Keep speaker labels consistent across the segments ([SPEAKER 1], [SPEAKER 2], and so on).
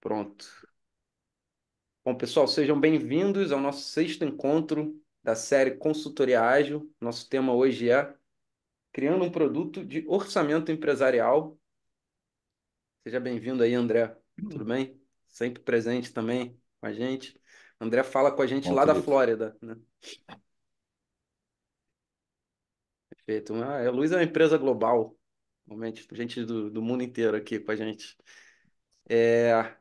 [SPEAKER 1] Pronto. Bom, pessoal, sejam bem-vindos ao nosso sexto encontro da série Consultoria Ágil. Nosso tema hoje é Criando um Produto de Orçamento Empresarial. Seja bem-vindo aí, André. Tudo bem? Sempre presente também com a gente. André fala com a gente Bom, lá da isso. Flórida, né? Perfeito. Ah, a Luiz é uma empresa global, realmente, gente do, do mundo inteiro aqui com a gente. É,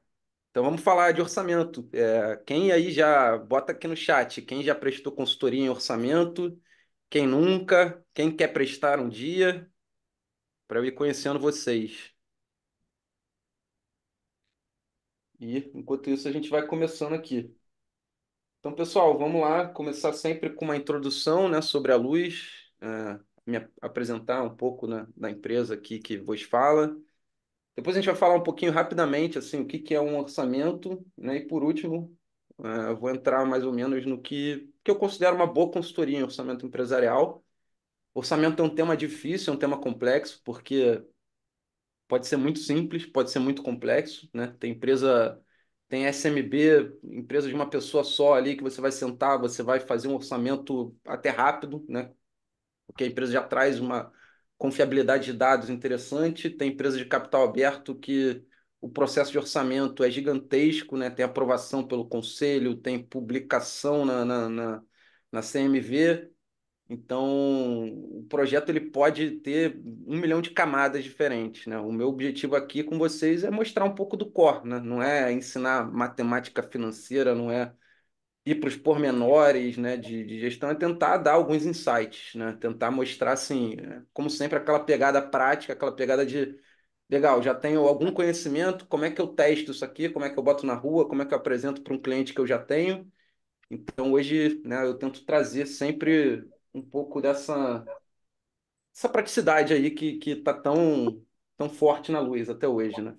[SPEAKER 1] então vamos falar de orçamento. É, quem aí já bota aqui no chat, quem já prestou consultoria em orçamento, quem nunca, quem quer prestar um dia, para eu ir conhecendo vocês. E enquanto isso a gente vai começando aqui. Então, pessoal, vamos lá começar sempre com uma introdução né, sobre a luz, é, me apresentar um pouco né, da empresa aqui que vos fala. Depois a gente vai falar um pouquinho rapidamente assim o que, que é um orçamento, né? E por último, é, eu vou entrar mais ou menos no que, que eu considero uma boa consultoria em orçamento empresarial. Orçamento é um tema difícil, é um tema complexo, porque pode ser muito simples, pode ser muito complexo, né? Tem empresa, tem SMB, empresa de uma pessoa só ali que você vai sentar, você vai fazer um orçamento até rápido, né? Porque a empresa já traz uma, confiabilidade de dados interessante, tem empresa de capital aberto que o processo de orçamento é gigantesco, né? tem aprovação pelo conselho, tem publicação na, na, na, na CMV. Então, o projeto ele pode ter um milhão de camadas diferentes. Né? O meu objetivo aqui com vocês é mostrar um pouco do core, né? não é ensinar matemática financeira, não é ir para os pormenores né, de, de, gestão é tentar dar alguns insights, né? tentar mostrar, assim, é, como sempre, aquela pegada prática, aquela pegada de legal, já tenho algum conhecimento, como é que eu testo isso aqui, como é que eu boto na rua, como é que eu apresento para um cliente que eu já tenho. Então, hoje, né, eu tento trazer sempre um pouco dessa essa praticidade aí que que tá tão tão forte na luz até hoje, né?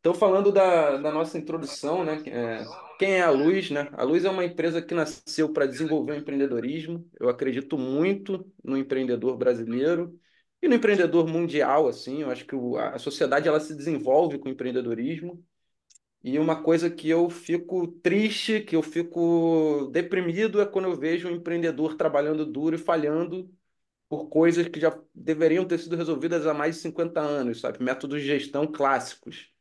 [SPEAKER 1] Então, falando da, da nossa introdução, né, é quem é a Luz? Né? A Luz é uma empresa que nasceu para desenvolver o empreendedorismo. Eu acredito muito no empreendedor brasileiro e no empreendedor mundial. Assim, eu acho que o, a sociedade ela se desenvolve com o empreendedorismo. E uma coisa que eu fico triste, que eu fico deprimido, é quando eu vejo um empreendedor trabalhando duro e falhando por coisas que já deveriam ter sido resolvidas há mais de 50 anos, sabe? Métodos de gestão clássicos.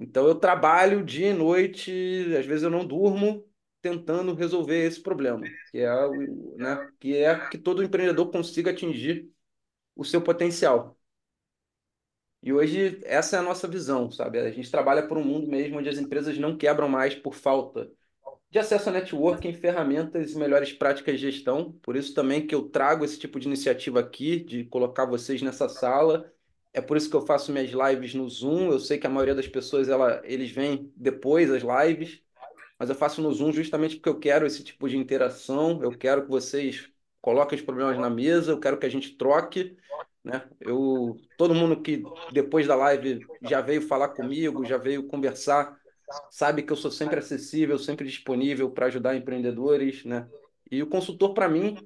[SPEAKER 1] Então eu trabalho dia e noite, às vezes eu não durmo tentando resolver esse problema, que é, né, que é que todo empreendedor consiga atingir o seu potencial. E hoje essa é a nossa visão, sabe? A gente trabalha por um mundo mesmo onde as empresas não quebram mais por falta de acesso a networking, ferramentas e melhores práticas de gestão. Por isso também que eu trago esse tipo de iniciativa aqui, de colocar vocês nessa sala é por isso que eu faço minhas lives no Zoom. Eu sei que a maioria das pessoas ela, eles vêm depois das lives, mas eu faço no Zoom justamente porque eu quero esse tipo de interação. Eu quero que vocês coloquem os problemas na mesa. Eu quero que a gente troque, né? Eu todo mundo que depois da live já veio falar comigo, já veio conversar, sabe que eu sou sempre acessível, sempre disponível para ajudar empreendedores, né? E o consultor para mim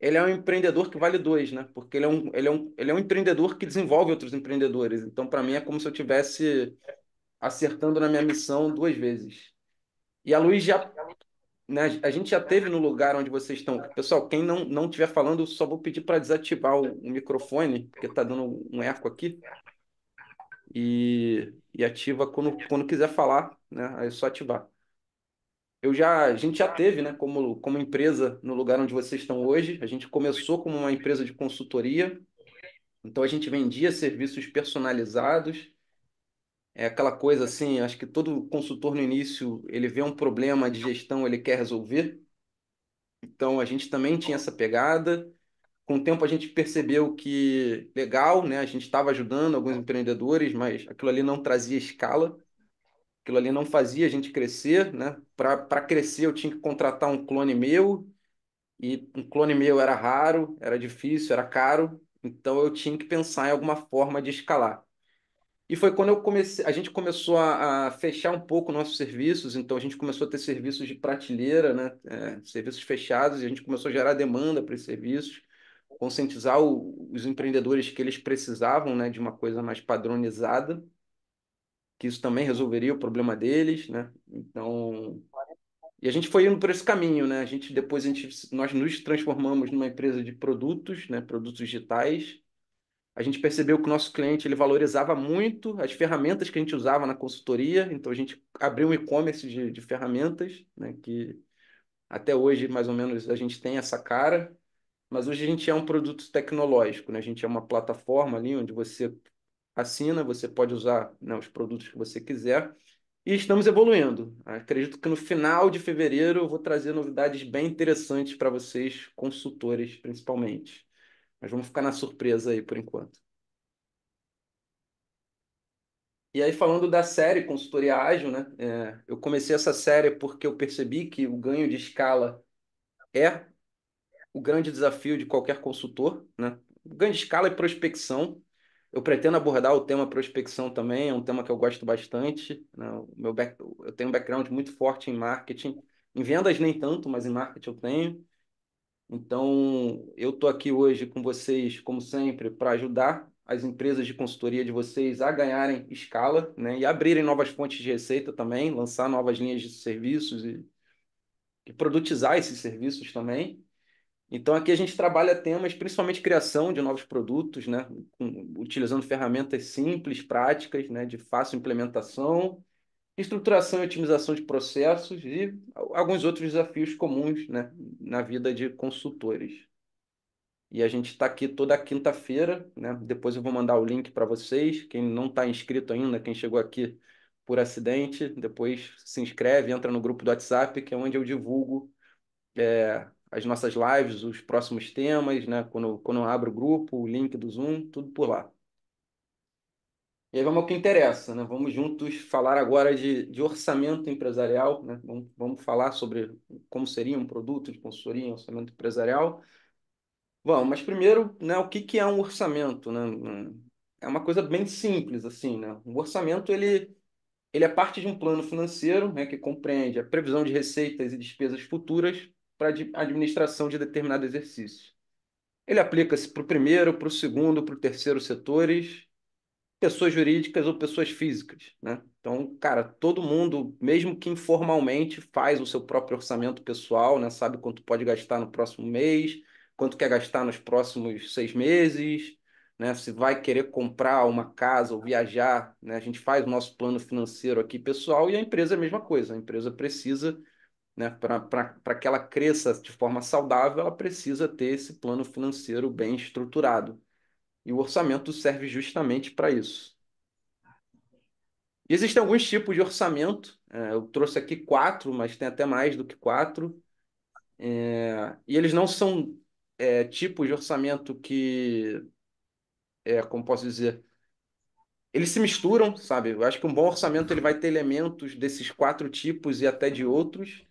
[SPEAKER 1] ele é um empreendedor que vale dois, né? Porque ele é um, ele é um, ele é um empreendedor que desenvolve outros empreendedores. Então, para mim, é como se eu tivesse acertando na minha missão duas vezes. E a Luiz já. Né, a gente já teve no lugar onde vocês estão. Pessoal, quem não não estiver falando, só vou pedir para desativar o, o, microfone, porque está dando um eco aqui. E, e ativa quando, quando quiser falar, né? Aí é só ativar eu já, a gente já teve, né, como, como empresa no lugar onde vocês estão hoje, a gente começou como uma empresa de consultoria, então a gente vendia serviços personalizados, é aquela coisa assim, acho que todo consultor no início, ele vê um problema de gestão, ele quer resolver, então a gente também tinha essa pegada, com o tempo a gente percebeu que legal, né, a gente estava ajudando alguns empreendedores, mas aquilo ali não trazia escala, aquilo ali não fazia a gente crescer, né? Para crescer eu tinha que contratar um clone meu, e um clone meu era raro, era difícil, era caro, então eu tinha que pensar em alguma forma de escalar. E foi quando eu comecei, a gente começou a, a fechar um pouco nossos serviços, então a gente começou a ter serviços de prateleira, né? É, serviços fechados, e a gente começou a gerar demanda para os serviços, conscientizar o, os empreendedores que eles precisavam né, de uma coisa mais padronizada que isso também resolveria o problema deles, né? Então, e a gente foi indo por esse caminho, né? A gente depois a gente, nós nos transformamos numa empresa de produtos, né? Produtos digitais. A gente percebeu que o nosso cliente ele valorizava muito as ferramentas que a gente usava na consultoria, então a gente abriu um e-commerce de, de ferramentas, né? Que até hoje mais ou menos a gente tem essa cara, mas hoje a gente é um produto tecnológico, né? A gente é uma plataforma ali onde você assina, você pode usar né, os produtos que você quiser. E estamos evoluindo. Acredito que no final de fevereiro eu vou trazer novidades bem interessantes para vocês, consultores principalmente. Mas vamos ficar na surpresa aí por enquanto. E aí, falando da série Consultoria Ágil, né? É, eu comecei essa série porque eu percebi que o ganho de escala é o grande desafio de qualquer consultor, né? O ganho de escala é prospecção, eu pretendo abordar o tema prospecção também, é um tema que eu gosto bastante. Né? O meu back, eu tenho um background muito forte em marketing, em vendas nem tanto, mas em marketing eu tenho. Então, eu estou aqui hoje com vocês, como sempre, para ajudar as empresas de consultoria de vocês a ganharem escala né? e abrirem novas fontes de receita também, lançar novas linhas de serviços e, e produtizar esses serviços também. Então aqui a gente trabalha temas, principalmente criação de novos produtos, né? utilizando ferramentas simples, práticas, né? de fácil implementação, estruturação e otimização de processos e alguns outros desafios comuns né? na vida de consultores. E a gente está aqui toda quinta-feira, né? Depois eu vou mandar o link para vocês. Quem não está inscrito ainda, quem chegou aqui por acidente, depois se inscreve, entra no grupo do WhatsApp, que é onde eu divulgo é, as nossas lives, os próximos temas, né? Quando, quando eu abro o grupo, o link do Zoom, tudo por lá. E aí vamos ao que interessa, né? Vamos juntos falar agora de, de orçamento empresarial, né? Vamos, vamos falar sobre como seria um produto de consultoria em orçamento empresarial. Bom, mas primeiro, né, o que, que é um orçamento, né? É uma coisa bem simples, assim, né? Um orçamento, ele, ele é parte de um plano financeiro, né, que compreende a previsão de receitas e despesas futuras para a administração de determinado exercício. Ele aplica-se para o primeiro, para o segundo, para o terceiro setores, pessoas jurídicas ou pessoas físicas. Né? Então, cara, todo mundo, mesmo que informalmente, faz o seu próprio orçamento pessoal, né? sabe quanto pode gastar no próximo mês, quanto quer gastar nos próximos seis meses, né? se vai querer comprar uma casa ou viajar. Né? A gente faz o nosso plano financeiro aqui pessoal e a empresa é a mesma coisa. A empresa precisa né, para que ela cresça de forma saudável, ela precisa ter esse plano financeiro bem estruturado. E o orçamento serve justamente para isso. E existem alguns tipos de orçamento, é, eu trouxe aqui quatro, mas tem até mais do que quatro. É, e eles não são é, tipos de orçamento que, é, como posso dizer, eles se misturam, sabe? Eu acho que um bom orçamento ele vai ter elementos desses quatro tipos e até de outros,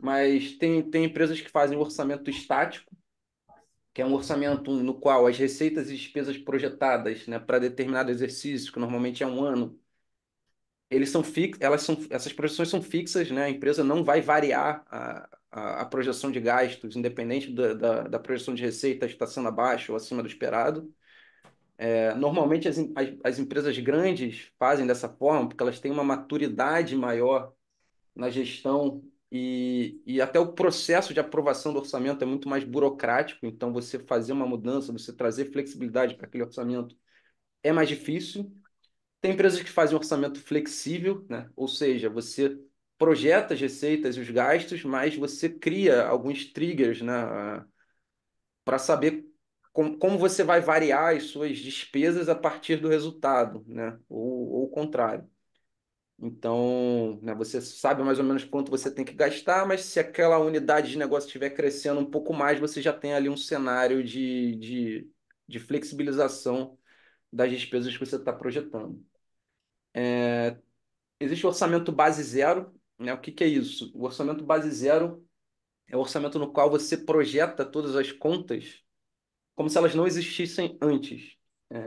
[SPEAKER 1] mas tem, tem empresas que fazem orçamento estático, que é um orçamento no qual as receitas e despesas projetadas né, para determinado exercício, que normalmente é um ano, eles são fix, elas são, essas projeções são fixas, né? a empresa não vai variar a, a, a projeção de gastos, independente da, da, da projeção de receitas estar sendo abaixo ou acima do esperado. É, normalmente as, as, as, empresas grandes fazem dessa forma porque elas têm uma maturidade maior na gestão e, e até o processo de aprovação do orçamento é muito mais burocrático, então você fazer uma mudança, você trazer flexibilidade para aquele orçamento é mais difícil. Tem empresas que fazem um orçamento flexível, né? ou seja, você projeta as receitas e os gastos, mas você cria alguns triggers né? para saber com, como você vai variar as suas despesas a partir do resultado, né? ou, ou o contrário. Então, né, você sabe mais ou menos quanto você tem que gastar, mas se aquela unidade de negócio estiver crescendo um pouco mais, você já tem ali um cenário de, de, de flexibilização das despesas que você está projetando. É, existe o orçamento base zero. Né? O que, que é isso? O orçamento base zero é o orçamento no qual você projeta todas as contas como se elas não existissem antes. É,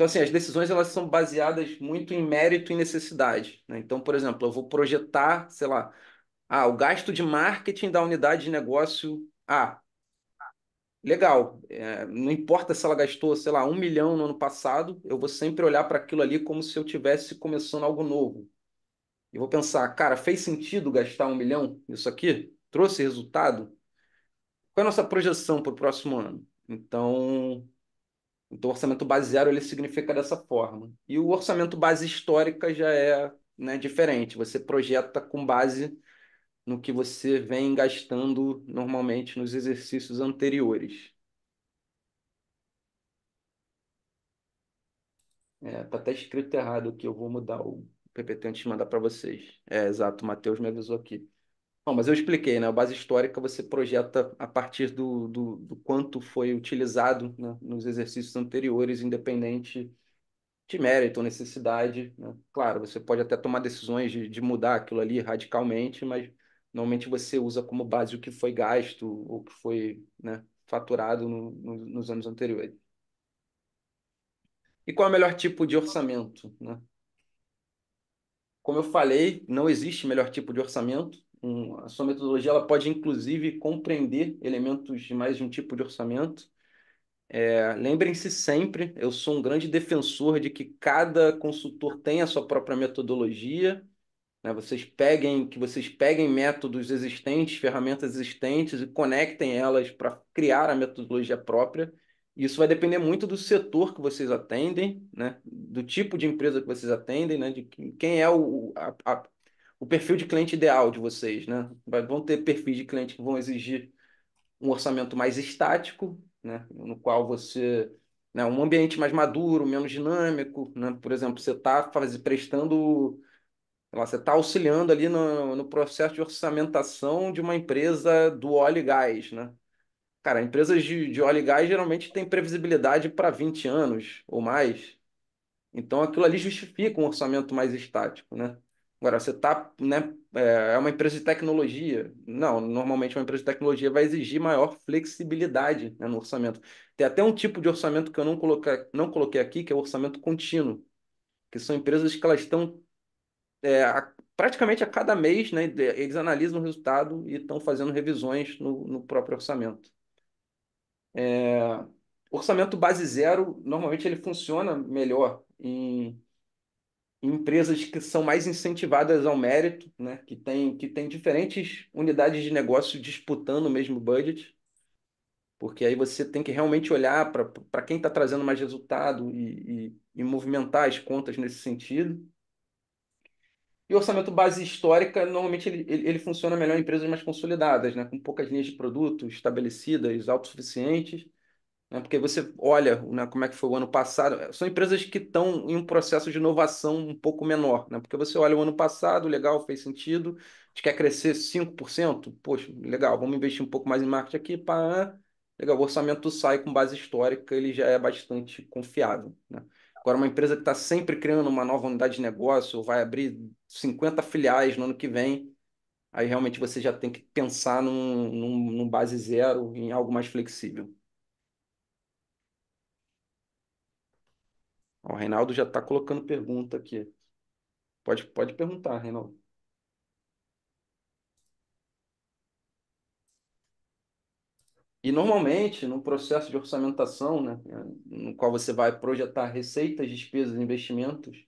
[SPEAKER 1] então, assim, as decisões elas são baseadas muito em mérito e necessidade. Né? Então, por exemplo, eu vou projetar, sei lá, ah, o gasto de marketing da unidade de negócio A. Ah, legal, é, não importa se ela gastou, sei lá, um milhão no ano passado, eu vou sempre olhar para aquilo ali como se eu tivesse começando algo novo. E vou pensar, cara, fez sentido gastar um milhão nisso aqui? Trouxe resultado? Qual é a nossa projeção para o próximo ano? Então, então, o orçamento base zero ele significa dessa forma. E o orçamento base histórica já é né, diferente. Você projeta com base no que você vem gastando normalmente nos exercícios anteriores. É, tá até escrito errado aqui, eu vou mudar o PPT antes de mandar para vocês. É, exato, o Matheus me avisou aqui. Bom, mas eu expliquei, né? A base histórica você projeta a partir do, do, do quanto foi utilizado né? nos exercícios anteriores, independente de mérito ou necessidade. Né? Claro, você pode até tomar decisões de, de mudar aquilo ali radicalmente, mas normalmente você usa como base o que foi gasto ou que foi né, faturado no, no, nos anos anteriores. E qual é o melhor tipo de orçamento? Né? Como eu falei, não existe melhor tipo de orçamento um, a sua metodologia ela pode inclusive compreender elementos de mais de um tipo de orçamento. É, Lembrem-se sempre, eu sou um grande defensor de que cada consultor tem a sua própria metodologia. Né? Vocês peguem, que vocês peguem métodos existentes, ferramentas existentes e conectem elas para criar a metodologia própria. Isso vai depender muito do setor que vocês atendem, né? do tipo de empresa que vocês atendem, né? de quem é o, a, a o perfil de cliente ideal de vocês, né? Vão ter perfis de cliente que vão exigir um orçamento mais estático, né? No qual você, né? Um ambiente mais maduro, menos dinâmico, né? Por exemplo, você está prestando você está auxiliando ali no, no processo de orçamentação de uma empresa do óleo e gás, né? Cara, empresas de, de óleo e gás geralmente têm previsibilidade para 20 anos ou mais. Então, aquilo ali justifica um orçamento mais estático, né? Agora, você está, né, é, é uma empresa de tecnologia. Não, normalmente uma empresa de tecnologia vai exigir maior flexibilidade né, no orçamento. Tem até um tipo de orçamento que eu não coloquei, não coloquei aqui, que é o orçamento contínuo, que são empresas que elas estão é, a, praticamente a cada mês, né, eles analisam o resultado e estão fazendo revisões no, no próprio orçamento. É, orçamento base zero, normalmente ele funciona melhor em empresas que são mais incentivadas ao mérito, né? que, tem, que tem diferentes unidades de negócio disputando o mesmo budget, porque aí você tem que realmente olhar para quem está trazendo mais resultado e, e, e, movimentar as contas nesse sentido. E o orçamento base histórica, normalmente, ele, ele funciona melhor em empresas mais consolidadas, né? com poucas linhas de produto estabelecidas, autossuficientes, né? porque você olha né, como é que foi o ano passado, eh, são empresas que estão em um processo de inovação um pouco menor, né? porque você olha o ano passado, legal, fez sentido, a gente quer crescer 5%, poxa, legal, vamos investir um pouco mais em marketing aqui, pá, legal, o orçamento sai com base histórica, ele já é bastante confiável. Né? Agora, uma empresa que está sempre criando uma nova unidade de negócio, vai abrir 50 filiais no ano que vem, aí realmente você já tem que pensar num, num, num base zero, em algo mais flexível. O Reinaldo já está colocando pergunta aqui. Pode, pode perguntar, Reinaldo. E normalmente, no processo de orçamentação, né, no qual você vai projetar receitas, despesas e investimentos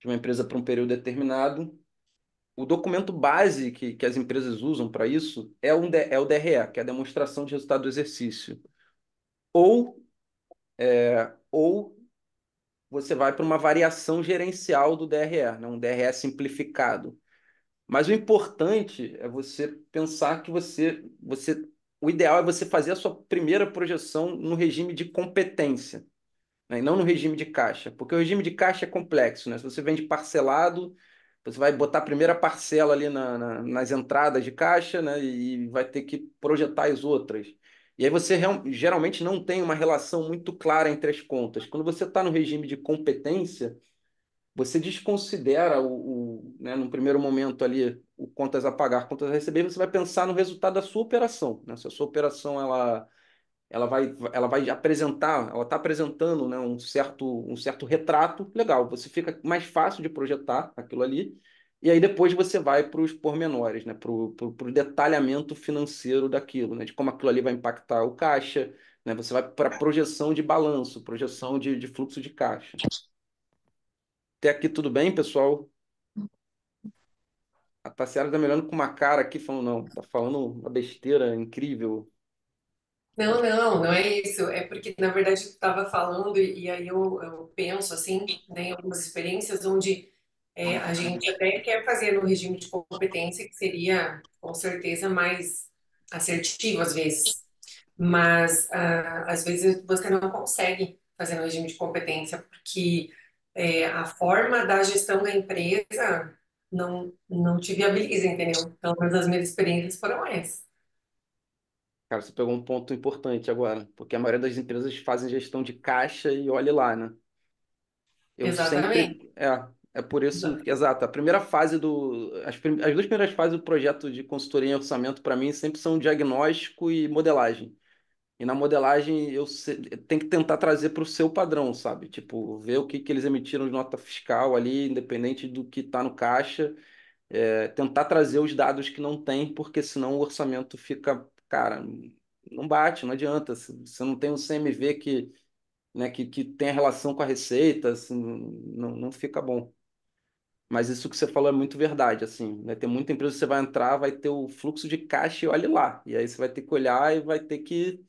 [SPEAKER 1] de uma empresa para um período determinado, o documento base que, que as empresas usam para isso é, um, é o DRE, que é a demonstração de resultado do exercício. Ou, é, ou você vai para uma variação gerencial do DRE, né? um DRE simplificado. Mas o importante é você pensar que você, você. O ideal é você fazer a sua primeira projeção no regime de competência, né? e não no regime de caixa, porque o regime de caixa é complexo. Né? Se você vende parcelado, você vai botar a primeira parcela ali na, na, nas entradas de caixa né? e vai ter que projetar as outras. E aí você geralmente não tem uma relação muito clara entre as contas. Quando você está no regime de competência, você desconsidera o, o né, no primeiro momento ali o contas a pagar, contas a receber, você vai pensar no resultado da sua operação. Né? Se a sua operação ela, ela, vai, ela vai apresentar, ela está apresentando né, um, certo, um certo retrato, legal, você fica mais fácil de projetar aquilo ali e aí depois você vai para os pormenores, né? para o detalhamento financeiro daquilo, né? de como aquilo ali vai impactar o caixa, né? você vai para projeção de balanço, projeção de, de fluxo de caixa. Até aqui tudo bem, pessoal? A Tassiara está me olhando com uma cara aqui, falando, não, está falando uma besteira incrível.
[SPEAKER 2] Não, não, não é isso. É porque, na verdade, eu estava falando e aí eu, eu penso, assim, né, em algumas experiências onde é, a gente até quer fazer no regime de competência, que seria, com certeza, mais assertivo às vezes, mas ah, às vezes você não consegue fazer no regime de competência, porque é, a forma da gestão da empresa não, não te viabiliza, entendeu? Então, as minhas experiências foram essas.
[SPEAKER 1] Cara, você pegou um ponto importante agora, porque a maioria das empresas fazem gestão de caixa e olhe lá, né? Eu Exatamente. Sempre, é, é por isso, que, exato, a primeira fase do. As, as duas primeiras fases do projeto de consultoria em orçamento, para mim, sempre são diagnóstico e modelagem. E na modelagem eu tem que tentar trazer para o seu padrão, sabe? Tipo, ver o que, que eles emitiram de nota fiscal ali, independente do que está no caixa. É, tentar trazer os dados que não tem, porque senão o orçamento fica, cara, não bate, não adianta. se Você não tem um CMV que, né, que, que tem relação com a receita, assim, não, não fica bom. Mas isso que você falou é muito verdade, assim. né ter muita empresa que você vai entrar, vai ter o fluxo de caixa e olhe lá. E aí você vai ter que olhar e vai ter que,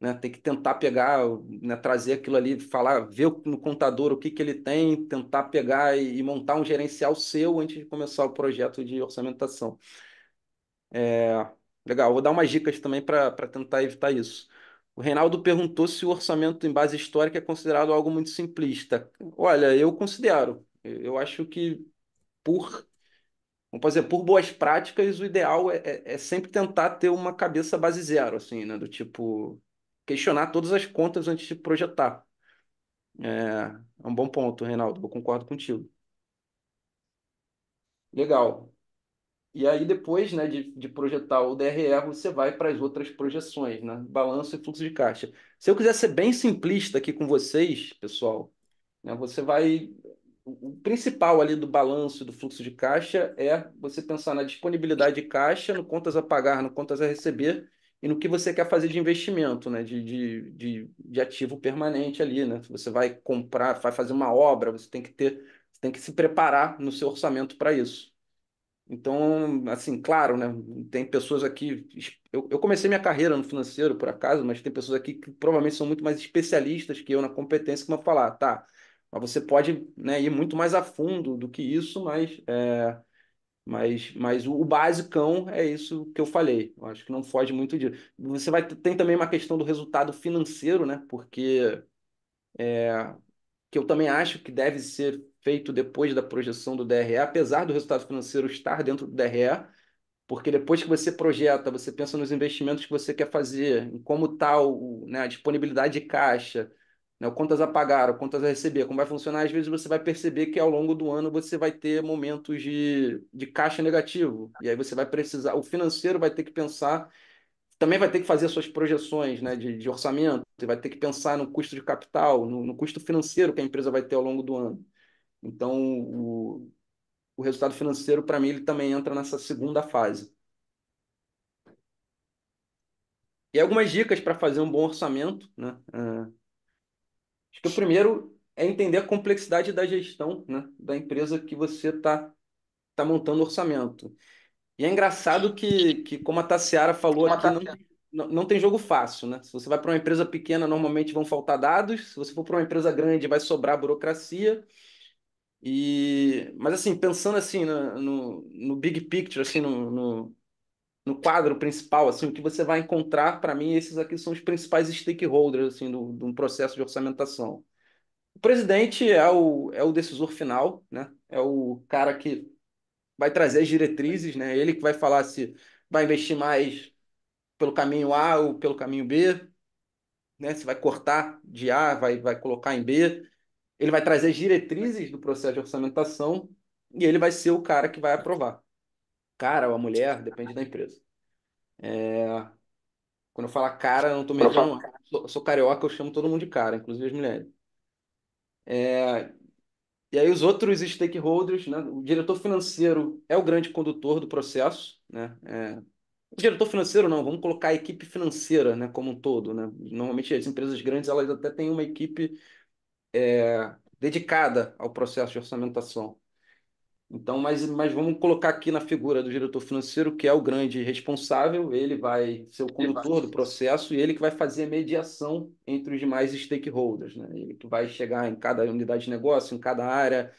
[SPEAKER 1] né, ter que tentar pegar, né, trazer aquilo ali, falar, ver no contador o que, que ele tem, tentar pegar e, e montar um gerencial seu antes de começar o projeto de orçamentação. É, legal, vou dar umas dicas também para tentar evitar isso. O Reinaldo perguntou se o orçamento em base histórica é considerado algo muito simplista. Olha, eu considero. Eu acho que por vamos fazer por boas práticas, o ideal é, é, é, sempre tentar ter uma cabeça base zero, assim, né? Do tipo, questionar todas as contas antes de projetar. É, é um bom ponto, Reinaldo, eu concordo contigo. Legal. E aí, depois né, de, de projetar o DRE, você vai para as outras projeções, né? Balanço e fluxo de caixa. Se eu quiser ser bem simplista aqui com vocês, pessoal, né, você vai o principal ali do balanço do fluxo de caixa é você pensar na disponibilidade de caixa, no contas a pagar, no contas a receber e no que você quer fazer de investimento, né? De, de, de, de ativo permanente ali, né? Você vai comprar, vai fazer uma obra, você tem que ter, tem que se preparar no seu orçamento para isso. Então, assim, claro, né? Tem pessoas aqui. Eu, eu comecei minha carreira no financeiro, por acaso, mas tem pessoas aqui que provavelmente são muito mais especialistas que eu na competência que vão falar, tá? Mas você pode né, ir muito mais a fundo do que isso, mas, é, mas, mas o, basicão é isso que eu falei. Eu acho que não foge muito disso. Você vai, tem também uma questão do resultado financeiro, né? Porque é, que eu também acho que deve ser feito depois da projeção do DRE, apesar do resultado financeiro estar dentro do DRE, porque depois que você projeta, você pensa nos investimentos que você quer fazer, em como está né, a disponibilidade de caixa, né? Contas a pagar, o contas a receber, como vai funcionar, às vezes você vai perceber que ao longo do ano você vai ter momentos de, de caixa negativo, e aí você vai precisar, o financeiro vai ter que pensar, também vai ter que fazer suas projeções né, de, de orçamento, vai ter que pensar no custo de capital, no, no, custo financeiro que a empresa vai ter ao longo do ano. Então, o, o resultado financeiro, para mim, ele também entra nessa segunda fase. E algumas dicas para fazer um bom orçamento, né? Ah, Acho que o primeiro é entender a complexidade da gestão né, da empresa que você está tá montando orçamento. E é engraçado que, que como a Tassiara falou como aqui, não, não, tem jogo fácil, né? Se você vai para uma empresa pequena, normalmente vão faltar dados. Se você for para uma empresa grande, vai sobrar burocracia. E, mas assim, pensando assim no, né, no, no big picture, assim, no, no no quadro principal, assim, o que você vai encontrar, para mim, esses aqui são os principais stakeholders assim, do, do processo de orçamentação. O presidente é o, é o decisor final, né? é o cara que vai trazer as diretrizes, né? ele que vai falar se vai investir mais pelo caminho A ou pelo caminho B, né? se vai cortar de A, vai, vai colocar em B. Ele vai trazer as diretrizes do processo de orçamentação e ele vai ser o cara que vai aprovar cara ou a mulher, depende da empresa. É... Quando eu falo cara, eu não tô me referindo. Sou, sou carioca, eu chamo todo mundo de cara, inclusive as mulheres. É... E aí os outros stakeholders, né? O diretor financeiro é o grande condutor do processo, né? É... O diretor financeiro não, vamos colocar a equipe financeira, né, como um todo, né? Normalmente as empresas grandes elas até têm uma equipe é, dedicada ao processo de orçamentação. Então, mas, mas vamos colocar aqui na figura do diretor financeiro, que é o grande responsável, ele vai ser o condutor do processo e ele que vai fazer a mediação entre os demais stakeholders. Né? Ele que vai chegar em cada unidade de negócio, em cada área,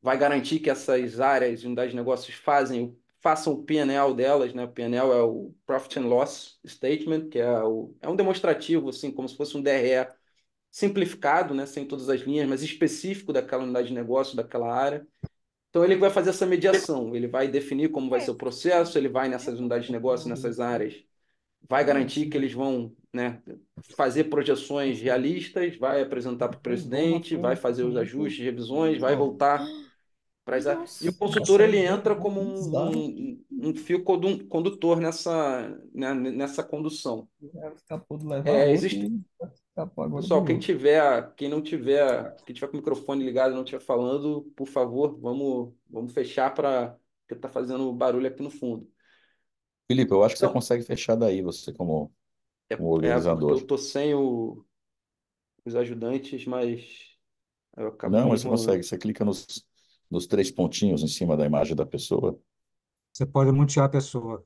[SPEAKER 1] vai garantir que essas áreas, unidades de negócios, fazem, façam o PNL delas. Né? O PNL é o Profit and Loss Statement, que é, o, é um demonstrativo, assim, como se fosse um DRE simplificado, né? sem todas as linhas, mas específico daquela unidade de negócio, daquela área. Então ele vai fazer essa mediação, ele vai definir como vai é. ser o processo, ele vai nessas unidades de negócio, uhum. nessas áreas, vai garantir que eles vão né, fazer projeções realistas, vai apresentar para o uhum. presidente, vai fazer os uhum. ajustes, revisões, vai voltar para as E o consultor ele entra como um, um, um fio condutor nessa, né, nessa condução.
[SPEAKER 2] É, existe, Tá Pessoal, quem
[SPEAKER 1] tiver, quem não tiver, quem tiver com o microfone ligado e não estiver falando, por favor, vamos, vamos fechar para que tá fazendo barulho aqui no fundo. Felipe, eu acho que então, você consegue fechar daí, você como, é, como é, organizador. É eu tô sem o, os ajudantes, mas Não, mas você consegue, você clica nos, nos três pontinhos em cima da imagem da pessoa.
[SPEAKER 3] Você pode mutear a pessoa.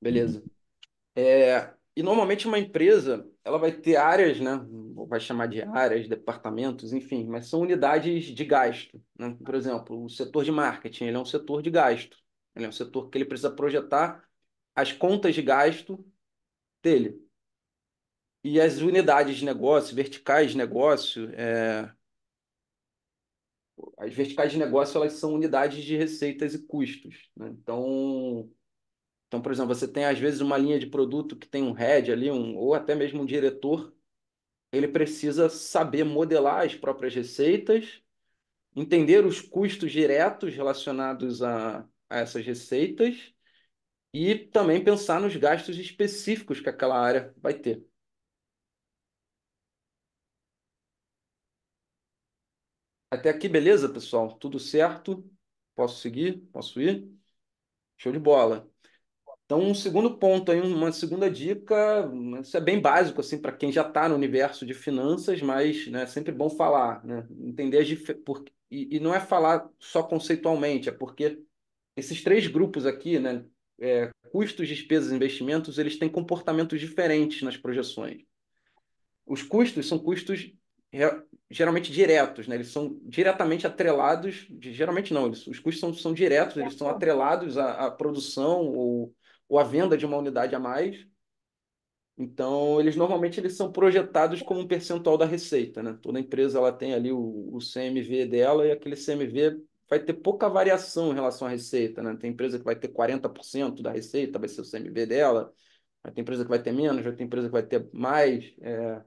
[SPEAKER 3] Beleza.
[SPEAKER 1] Uhum. É, e normalmente uma empresa ela vai ter áreas, né? Vai chamar de áreas, departamentos, enfim, mas são unidades de gasto. Né? Por exemplo, o setor de marketing, ele é um setor de gasto. Ele é um setor que ele precisa projetar as contas de gasto dele. E as unidades de negócio, verticais de negócio, é... as verticais de negócio elas são unidades de receitas e custos. Né? Então, então, por exemplo, você tem às vezes uma linha de produto que tem um head ali, um, ou até mesmo um diretor, ele precisa saber modelar as próprias receitas, entender os custos diretos relacionados a, a essas receitas e também pensar nos gastos específicos que aquela área vai ter. Até aqui, beleza, pessoal? Tudo certo? Posso seguir? Posso ir? Show de bola. Então, um segundo ponto aí, uma segunda dica, isso é bem básico assim para quem já está no universo de finanças, mas né, é sempre bom falar, né? entender as diferenças e, e não é falar só conceitualmente, é porque esses três grupos aqui, né, é, custos, despesas, investimentos, eles têm comportamentos diferentes nas projeções. Os custos são custos geralmente diretos, né? Eles são diretamente atrelados, geralmente não, eles, os custos são, são diretos, eles são atrelados à, à produção ou ou a venda de uma unidade a mais. Então, eles normalmente eles são projetados como um percentual da receita, né? Toda empresa ela tem ali o, o CMV dela e aquele CMV vai ter pouca variação em relação à receita, né? Tem empresa que vai ter 40% da receita, vai ser o CMV dela, vai ter empresa que vai ter menos, vai ter empresa que vai ter mais, é...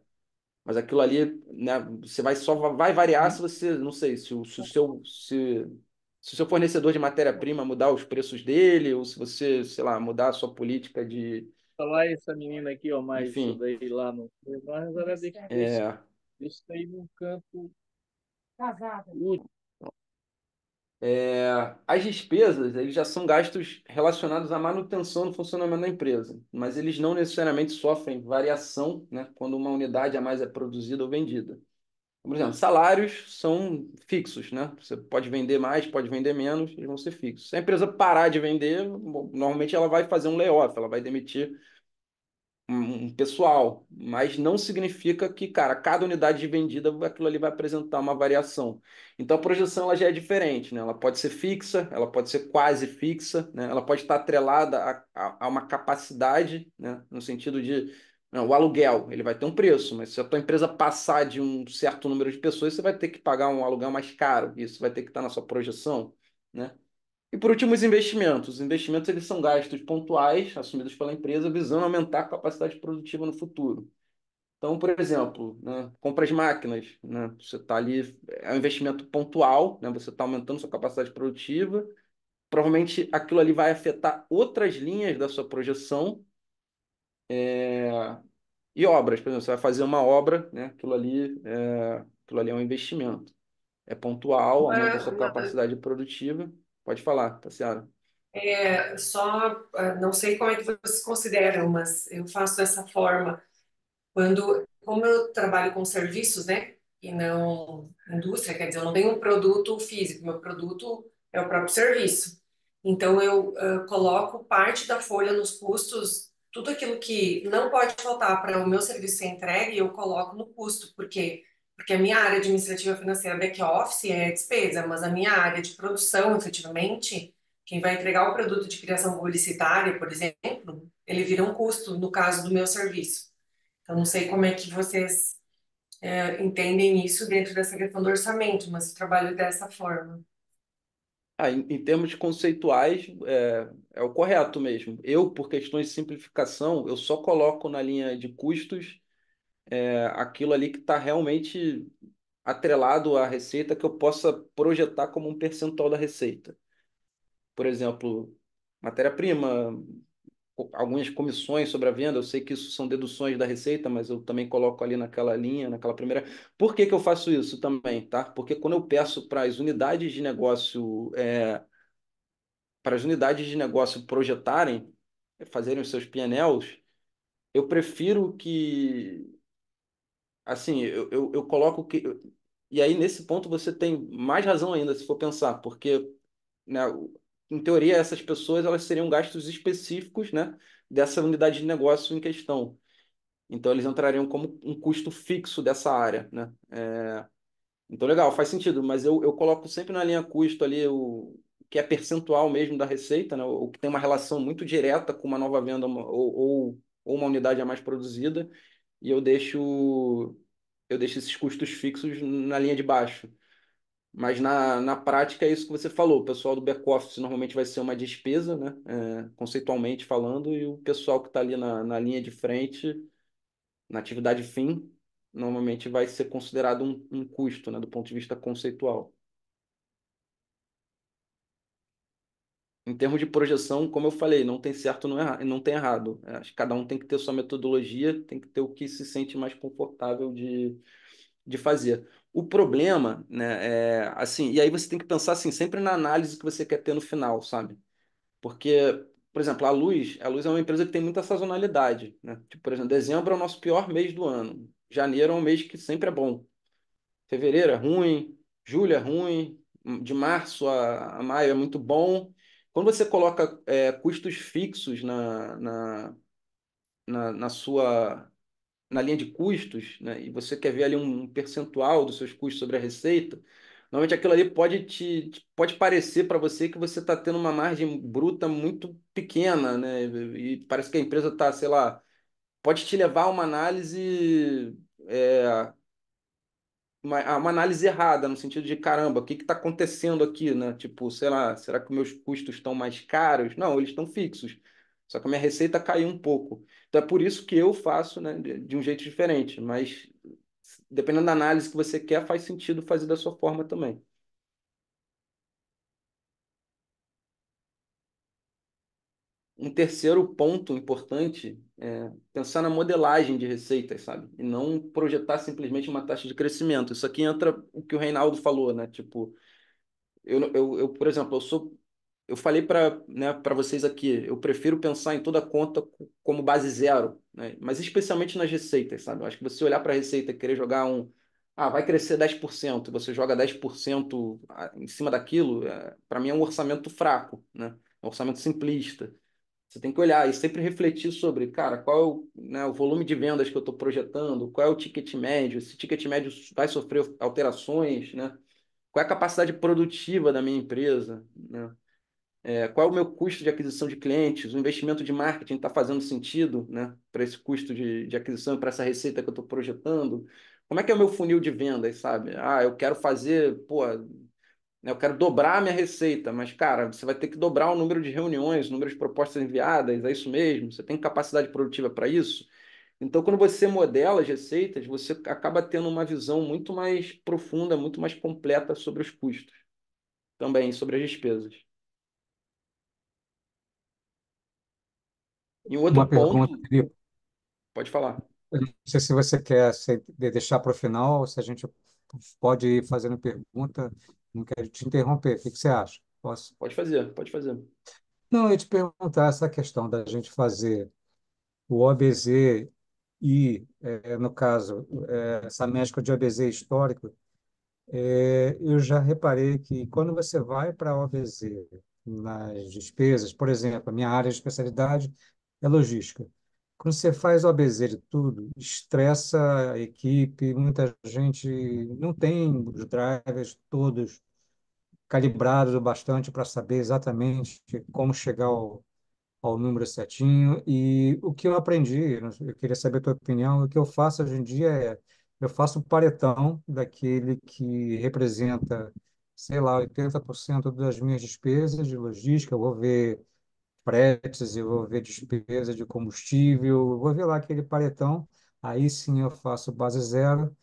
[SPEAKER 1] mas aquilo ali, né? Você vai só vai variar se você, não sei, se, se o seu se se o seu fornecedor de matéria-prima mudar os preços dele, ou se você, sei lá, mudar a sua política de.
[SPEAKER 3] Falar essa menina aqui, ó, mais Enfim. daí lá no. Mas era é de é. Isso aí num campo casada
[SPEAKER 1] É, as despesas eles já são gastos relacionados à manutenção do funcionamento da empresa, mas eles não necessariamente sofrem variação né, quando uma unidade a mais é produzida ou vendida. Por exemplo, salários são fixos, né? Você pode vender mais, pode vender menos, eles vão ser fixos. Se a empresa parar de vender, normalmente ela vai fazer um layoff, ela vai demitir um pessoal, mas não significa que, cara, cada unidade de vendida, aquilo ali vai apresentar uma variação. Então a projeção ela já é diferente, né? Ela pode ser fixa, ela pode ser quase fixa, né? Ela pode estar atrelada a, a, a uma capacidade, né? No sentido de não, o aluguel, ele vai ter um preço, mas se a tua empresa passar de um certo número de pessoas, você vai ter que pagar um aluguel mais caro, isso vai ter que estar tá na sua projeção, né? E por último, os investimentos. Os investimentos eles são gastos pontuais assumidos pela empresa visando aumentar a capacidade produtiva no futuro. Então, por exemplo, né, compra as máquinas, né? Você está ali, é um investimento pontual, né? Você está aumentando sua capacidade produtiva. Provavelmente aquilo ali vai afetar outras linhas da sua projeção, é... E obras, por exemplo, você vai fazer uma obra, né? aquilo, ali, é... aquilo ali é um investimento. É pontual, é aumenta a sua capacidade produtiva. Pode falar, Tassiara.
[SPEAKER 2] É, só, é, não sei como é que vocês consideram, mas eu faço dessa forma. Quando, como eu trabalho com serviços, né, e não indústria, quer dizer, eu não tenho um produto físico, meu produto é o próprio serviço. Então, eu uh, coloco parte da folha nos custos tudo aquilo que não pode faltar para o meu serviço ser entregue, eu coloco no custo, porque porque a minha área administrativa financeira back office é despesa, mas a minha área de produção, efetivamente, quem vai entregar o produto de criação publicitária, por exemplo, ele vira um custo no caso do meu serviço. Então não sei como é que vocês é, entendem isso dentro dessa questão do orçamento, mas eu trabalho dessa forma.
[SPEAKER 1] Ah, em, em, termos conceituais, é, é, o correto mesmo. Eu, por questões de simplificação, eu só coloco na linha de custos é, aquilo ali que está realmente atrelado à receita que eu possa projetar como um percentual da receita. Por exemplo, matéria-prima, algumas comissões sobre a venda, eu sei que isso são deduções da receita, mas eu também coloco ali naquela linha, naquela primeira. Por que, que eu faço isso também, tá? Porque quando eu peço para as unidades de negócio, é, para as unidades de negócio projetarem, é, fazerem os seus PNLs, eu prefiro que, assim, eu, eu, eu coloco que... E aí, nesse ponto, você tem mais razão ainda, se for pensar, porque né, em teoria, essas pessoas elas seriam gastos específicos né, dessa unidade de negócio em questão. Então, eles entrariam como um custo fixo dessa área. Né? É... Então, legal, faz sentido, mas eu, eu coloco sempre na linha custo ali o que é percentual mesmo da receita, né? o que tem uma relação muito direta com uma nova venda ou, ou, ou uma unidade a mais produzida, e eu deixo, eu deixo esses custos fixos na linha de baixo. Mas na, na prática é isso que você falou. O pessoal do back-office normalmente vai ser uma despesa, né? É, conceitualmente falando, e o pessoal que está ali na, na linha de frente, na atividade fim, normalmente vai ser considerado um, um custo, né? Do ponto de vista conceitual. Em termos de projeção, como eu falei, não tem certo não, é não tem errado. É, acho que cada um tem que ter sua metodologia, tem que ter o que se sente mais confortável de, de fazer. O problema, né, é assim, e aí você tem que pensar assim, sempre na análise que você quer ter no final, sabe? Porque, por exemplo, a Luz, a Luz é uma empresa que tem muita sazonalidade, né? Tipo, por exemplo, dezembro é o nosso pior mês do ano. Janeiro é um mês que sempre é bom. Fevereiro é ruim, julho é ruim, de março a, a maio é muito bom. Quando você coloca é, custos fixos na, na, na, na sua na linha de custos, né, e você quer ver ali um percentual dos seus custos sobre a receita, normalmente aquilo ali pode te pode parecer para você que você está tendo uma margem bruta muito pequena, né? E parece que a empresa está, sei lá, pode te levar a uma análise é, uma, uma análise errada no sentido de caramba, o que está acontecendo aqui, né? Tipo, sei lá, será que meus custos estão mais caros? Não, eles estão fixos. Só que a minha receita caiu um pouco. Então é por isso que eu faço né, de um jeito diferente, mas dependendo da análise que você quer, faz sentido fazer da sua forma também. Um terceiro ponto importante é pensar na modelagem de receitas, sabe? E não projetar simplesmente uma taxa de crescimento. Isso aqui entra o que o Reinaldo falou, né? Tipo, eu, eu, eu por exemplo, eu sou eu falei para né, vocês aqui, eu prefiro pensar em toda conta como base zero, né? mas especialmente nas receitas, sabe? Eu acho que você olhar para a receita e querer jogar um. Ah, vai crescer 10%, você joga 10% ah, em cima daquilo, é, para mim é um orçamento fraco, né? um orçamento simplista. Você tem que olhar e sempre refletir sobre, cara, qual é o, né, o volume de vendas que eu estou projetando, qual é o ticket médio, se o ticket médio vai sofrer alterações, né? qual é a capacidade produtiva da minha empresa, né? É, qual é o meu custo de aquisição de clientes? O investimento de marketing está fazendo sentido né, para esse custo de, de aquisição, para essa receita que eu estou projetando? Como é que é o meu funil de vendas, sabe? Ah, eu quero fazer, pô, né, eu quero dobrar a minha receita, mas, cara, você vai ter que dobrar o número de reuniões, o número de propostas enviadas, é isso mesmo? Você tem capacidade produtiva para isso? Então, quando você modela as receitas, você acaba tendo uma visão muito mais profunda, muito mais completa sobre os custos, também sobre as despesas. Em outro Uma pergunta, ponto. Pode falar.
[SPEAKER 3] eu não sei se você quer deixar para o final, ou se a gente pode ir fazendo pergunta, não quero te interromper. O que você acha? Posso? Pode fazer, pode fazer. Não, eu ia te perguntar essa questão da gente fazer o OBZ e, é, no caso, é, essa mescla de OBZ histórico, é, eu já reparei que quando você vai para a OBZ nas despesas, por exemplo, a minha área de especialidade é logística. Quando você faz OBZ de tudo, estressa a equipe, muita gente não tem os drivers todos calibrados o bastante para saber exatamente como chegar ao, ao número certinho. E o que eu aprendi, eu queria saber a tua opinião, o que eu faço hoje em dia é, eu faço o paretão daquele que representa, sei lá, 80% das minhas despesas de logística, eu vou ver fretes, eu vou ver despesa de combustível, vou ver lá aquele paletão, aí sim eu faço base zero,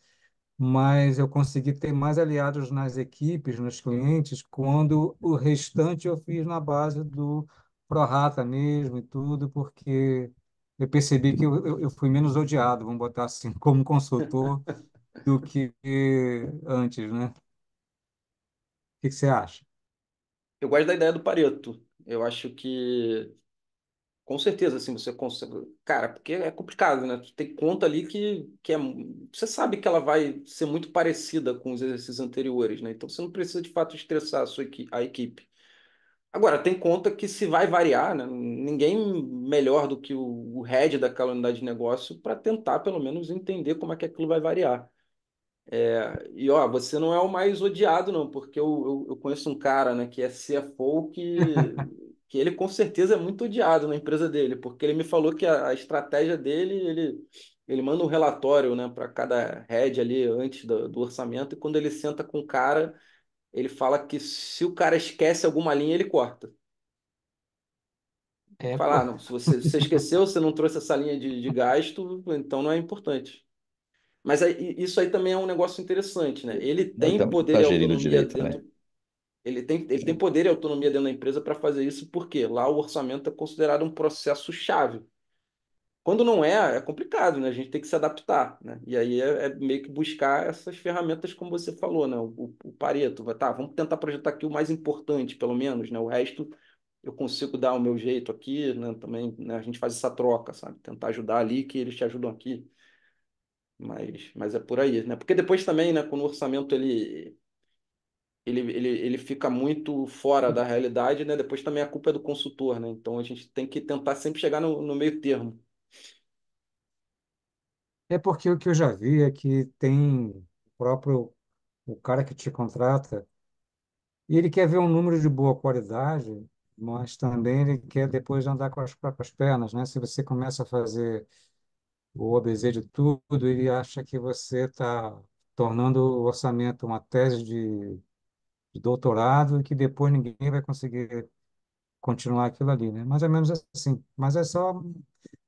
[SPEAKER 3] mas eu consegui ter mais aliados nas equipes, nos clientes, quando o restante eu fiz na base do prorata mesmo e tudo, porque eu percebi que eu, eu, fui menos odiado, vamos botar assim, como consultor, do que antes, né? O que, que você acha?
[SPEAKER 1] Eu gosto da ideia do Pareto. Eu acho que com certeza, assim, você consegue. Cara, porque é complicado, né? Tu tem conta ali que, que é. Você sabe que ela vai ser muito parecida com os exercícios anteriores, né? Então você não precisa de fato estressar a sua equi... a equipe. Agora, tem conta que se vai variar, né? Ninguém melhor do que o, o head daquela unidade de negócio para tentar, pelo menos, entender como é que aquilo vai variar. É, e ó, você não é o mais odiado, não, porque eu, eu, eu conheço um cara né, que é CFO que, que ele com certeza é muito odiado na empresa dele, porque ele me falou que a, a estratégia dele, ele, ele manda um relatório né, para cada head ali antes do, do, orçamento, e quando ele senta com o cara, ele fala que se o cara esquece alguma linha, ele corta.
[SPEAKER 3] É, Falar, ah, não,
[SPEAKER 1] se você, você esqueceu, você não trouxe essa linha de, de gasto, então não é importante. Mas aí, isso aí também é um negócio interessante, né? Ele tem então, tá poder tá e autonomia direito, né? dentro. Né? Ele tem, ele tem poder e autonomia dentro da empresa para fazer isso, porque lá o orçamento é considerado um processo chave. Quando não é, é complicado, né? A gente tem que se adaptar, né? E aí é, é meio que buscar essas ferramentas, como você falou, né? O, o, Pareto, vai, tá, vamos tentar projetar aqui o mais importante, pelo menos, né? O resto eu consigo dar o meu jeito aqui, né? Também né? a gente faz essa troca, sabe? Tentar ajudar ali, que eles te ajudam aqui. Mas, mas é por aí, né? Porque depois também, né, quando o orçamento ele, ele, ele, ele fica muito fora da realidade, né? Depois também a culpa é do consultor, né? Então a gente tem que tentar sempre chegar no, no meio termo.
[SPEAKER 3] É porque o que eu já vi é que tem o próprio o cara que te contrata e ele quer ver um número de boa qualidade, mas também ele quer depois andar com as próprias pernas, né? Se você começa a fazer o obeseja tudo e acha que você está tornando o orçamento uma tese de, de doutorado e que depois ninguém vai conseguir continuar aquilo ali, né? Mais ou menos assim. Mas é só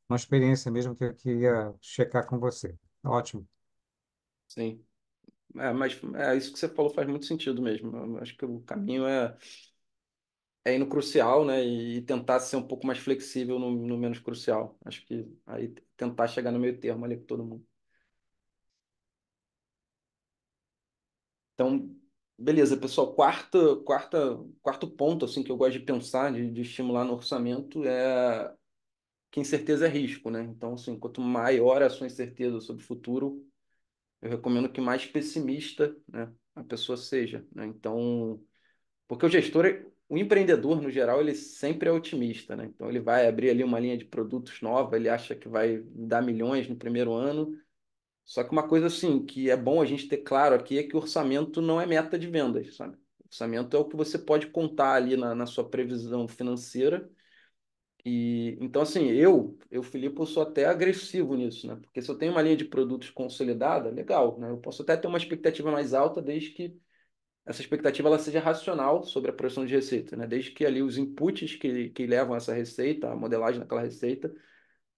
[SPEAKER 3] uma experiência mesmo que eu queria checar com você. Ótimo.
[SPEAKER 1] Sim. É, mas é, isso que você falou faz muito sentido mesmo. Eu acho que o caminho é é ir no crucial, né? E tentar ser um pouco mais flexível no, no menos crucial. Acho que aí tentar chegar no meio termo ali com todo mundo. Então, beleza, pessoal. Quarta, quarta, quarto ponto assim que eu gosto de pensar, de, de estimular no orçamento é que incerteza é risco, né? Então, assim, quanto maior a sua incerteza sobre o futuro, eu recomendo que mais pessimista, né, a pessoa seja, né? Então, porque o gestor é o empreendedor, no geral, ele sempre é otimista, né? Então, ele vai abrir ali uma linha de produtos nova, ele acha que vai dar milhões no primeiro ano. Só que uma coisa, assim, que é bom a gente ter claro aqui é que o orçamento não é meta de vendas, sabe? orçamento é o que você pode contar ali na, na sua previsão financeira. E, então, assim, eu, eu, Felipe, eu sou até agressivo nisso, né? Porque se eu tenho uma linha de produtos consolidada, legal, né? Eu posso até ter uma expectativa mais alta desde que essa expectativa ela seja racional sobre a produção de receita, né? Desde que ali os inputs que, que levam essa receita, a modelagem daquela receita,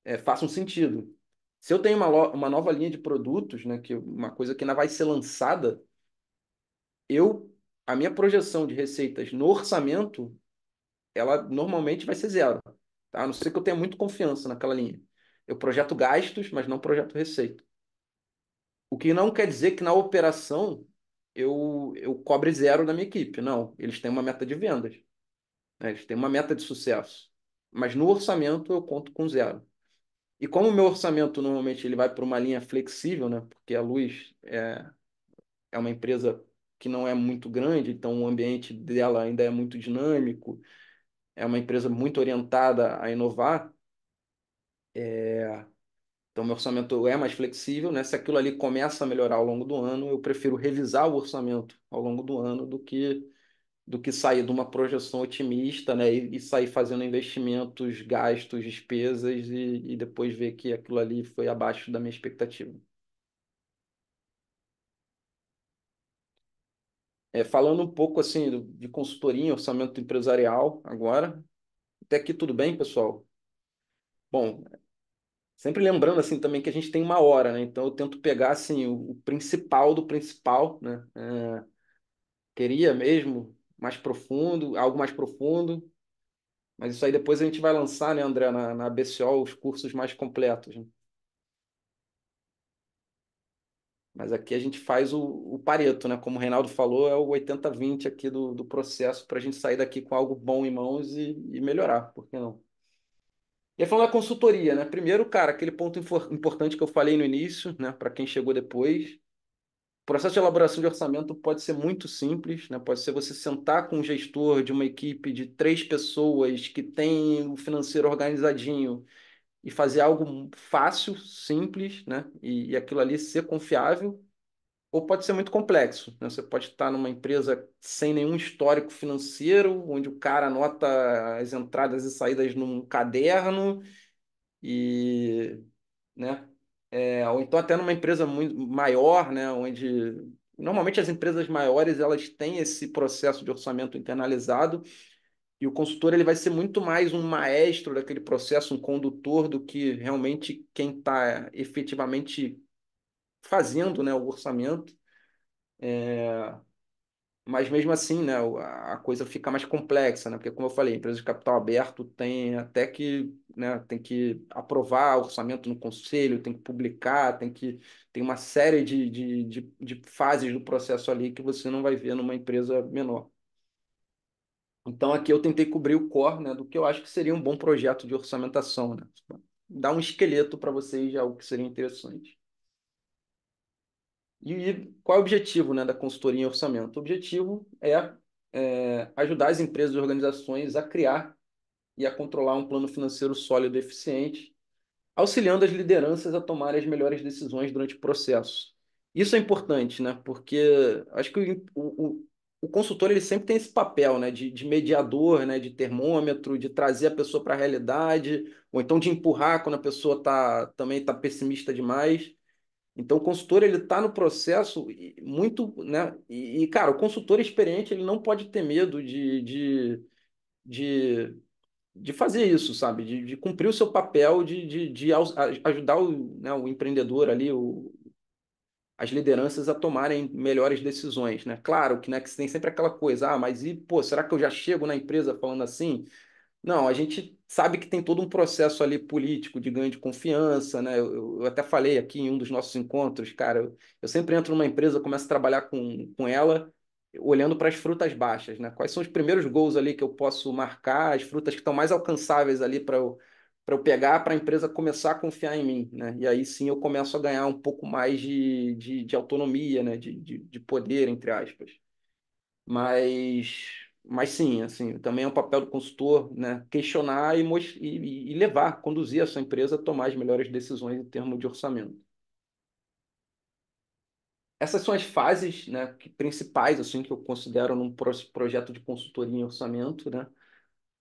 [SPEAKER 1] é, façam sentido. Se eu tenho uma, uma nova linha de produtos, né, que uma coisa que ainda vai ser lançada, eu a minha projeção de receitas no orçamento, ela normalmente vai ser zero, tá? A não ser que eu tenha muita confiança naquela linha. Eu projeto gastos, mas não projeto receita. O que não quer dizer que na operação eu, eu cobre zero na minha equipe. Não, eles têm uma meta de vendas. Né? Eles têm uma meta de sucesso. Mas no orçamento eu conto com zero. E como o meu orçamento normalmente ele vai para uma linha flexível, né? porque a Luz é, é uma empresa que não é muito grande, então o ambiente dela ainda é muito dinâmico, é uma empresa muito orientada a inovar. É... Então, meu orçamento é mais flexível, né? Se aquilo ali começa a melhorar ao longo do ano, eu prefiro revisar o orçamento ao longo do ano do que do que sair de uma projeção otimista, né? E, e sair fazendo investimentos, gastos, despesas e, e depois ver que aquilo ali foi abaixo da minha expectativa. É, falando um pouco assim de consultoria, orçamento empresarial agora. Até aqui tudo bem, pessoal? Bom, Sempre lembrando assim também que a gente tem uma hora, né? Então eu tento pegar assim o principal do principal, né? É, queria mesmo mais profundo, algo mais profundo, mas isso aí depois a gente vai lançar, né, André, na, na BCO os cursos mais completos. Né? Mas aqui a gente faz o, o Pareto, né? Como o Reinaldo falou, é o 80-20 aqui do, do processo para a gente sair daqui com algo bom em mãos e, e melhorar, por que não? E aí falando da consultoria, né? Primeiro, cara, aquele ponto importante que eu falei no início, né? Para quem chegou depois, o processo de elaboração de orçamento pode ser muito simples, né? Pode ser você sentar com um gestor de uma equipe de três pessoas que tem o financeiro organizadinho e fazer algo fácil, simples, né? E, e aquilo ali ser confiável ou pode ser muito complexo. Né? Você pode estar numa empresa sem nenhum histórico financeiro, onde o cara anota as entradas e saídas num caderno, e, né? É, ou então até numa empresa muito maior, né? onde normalmente as empresas maiores elas têm esse processo de orçamento internalizado e o consultor ele vai ser muito mais um maestro daquele processo, um condutor, do que realmente quem está efetivamente fazendo né, o orçamento. É... Mas mesmo assim, né, a coisa fica mais complexa, né? Porque como eu falei, empresa de capital aberto tem até que, né, tem que aprovar o orçamento no conselho, tem que publicar, tem que tem uma série de, de, de, de fases do processo ali que você não vai ver numa empresa menor. Então aqui eu tentei cobrir o core, né, do que eu acho que seria um bom projeto de orçamentação, né? Dar um esqueleto para vocês de algo que seria interessante. E, e qual é o objetivo né, da consultoria em orçamento? O objetivo é, é ajudar as empresas e organizações a criar e a controlar um plano financeiro sólido e eficiente, auxiliando as lideranças a tomarem as melhores decisões durante o processo. Isso é importante, né? Porque acho que o, o, o consultor ele sempre tem esse papel, né? De, de mediador, né? De termômetro, de trazer a pessoa para a realidade, ou então de empurrar quando a pessoa tá, também está pessimista demais. Então, o consultor ele está no processo muito, né? E, cara, o consultor experiente ele não pode ter medo de, de, de, de fazer isso, sabe? De, de, cumprir o seu papel, de, de, de ajudar o, né, o empreendedor ali, o, as lideranças a tomarem melhores decisões, né? Claro que, né, que tem sempre aquela coisa, ah, mas e, pô, será que eu já chego na empresa falando assim? Não, a gente sabe que tem todo um processo ali político de ganho de confiança, né? Eu, eu até falei aqui em um dos nossos encontros, cara, eu, eu sempre entro numa empresa, começo a trabalhar com, com ela, olhando para as frutas baixas, né? Quais são os primeiros gols ali que eu posso marcar, as frutas que estão mais alcançáveis ali para eu, para eu pegar, para a empresa começar a confiar em mim, né? E aí sim eu começo a ganhar um pouco mais de, de, de autonomia, né? De, de, de poder, entre aspas. Mas mas sim, assim, também é um papel do consultor, né, questionar e, e, e levar, conduzir a sua empresa a tomar as melhores decisões em termos de orçamento. Essas são as fases, né, que, principais, assim, que eu considero num projeto de consultoria em orçamento, né.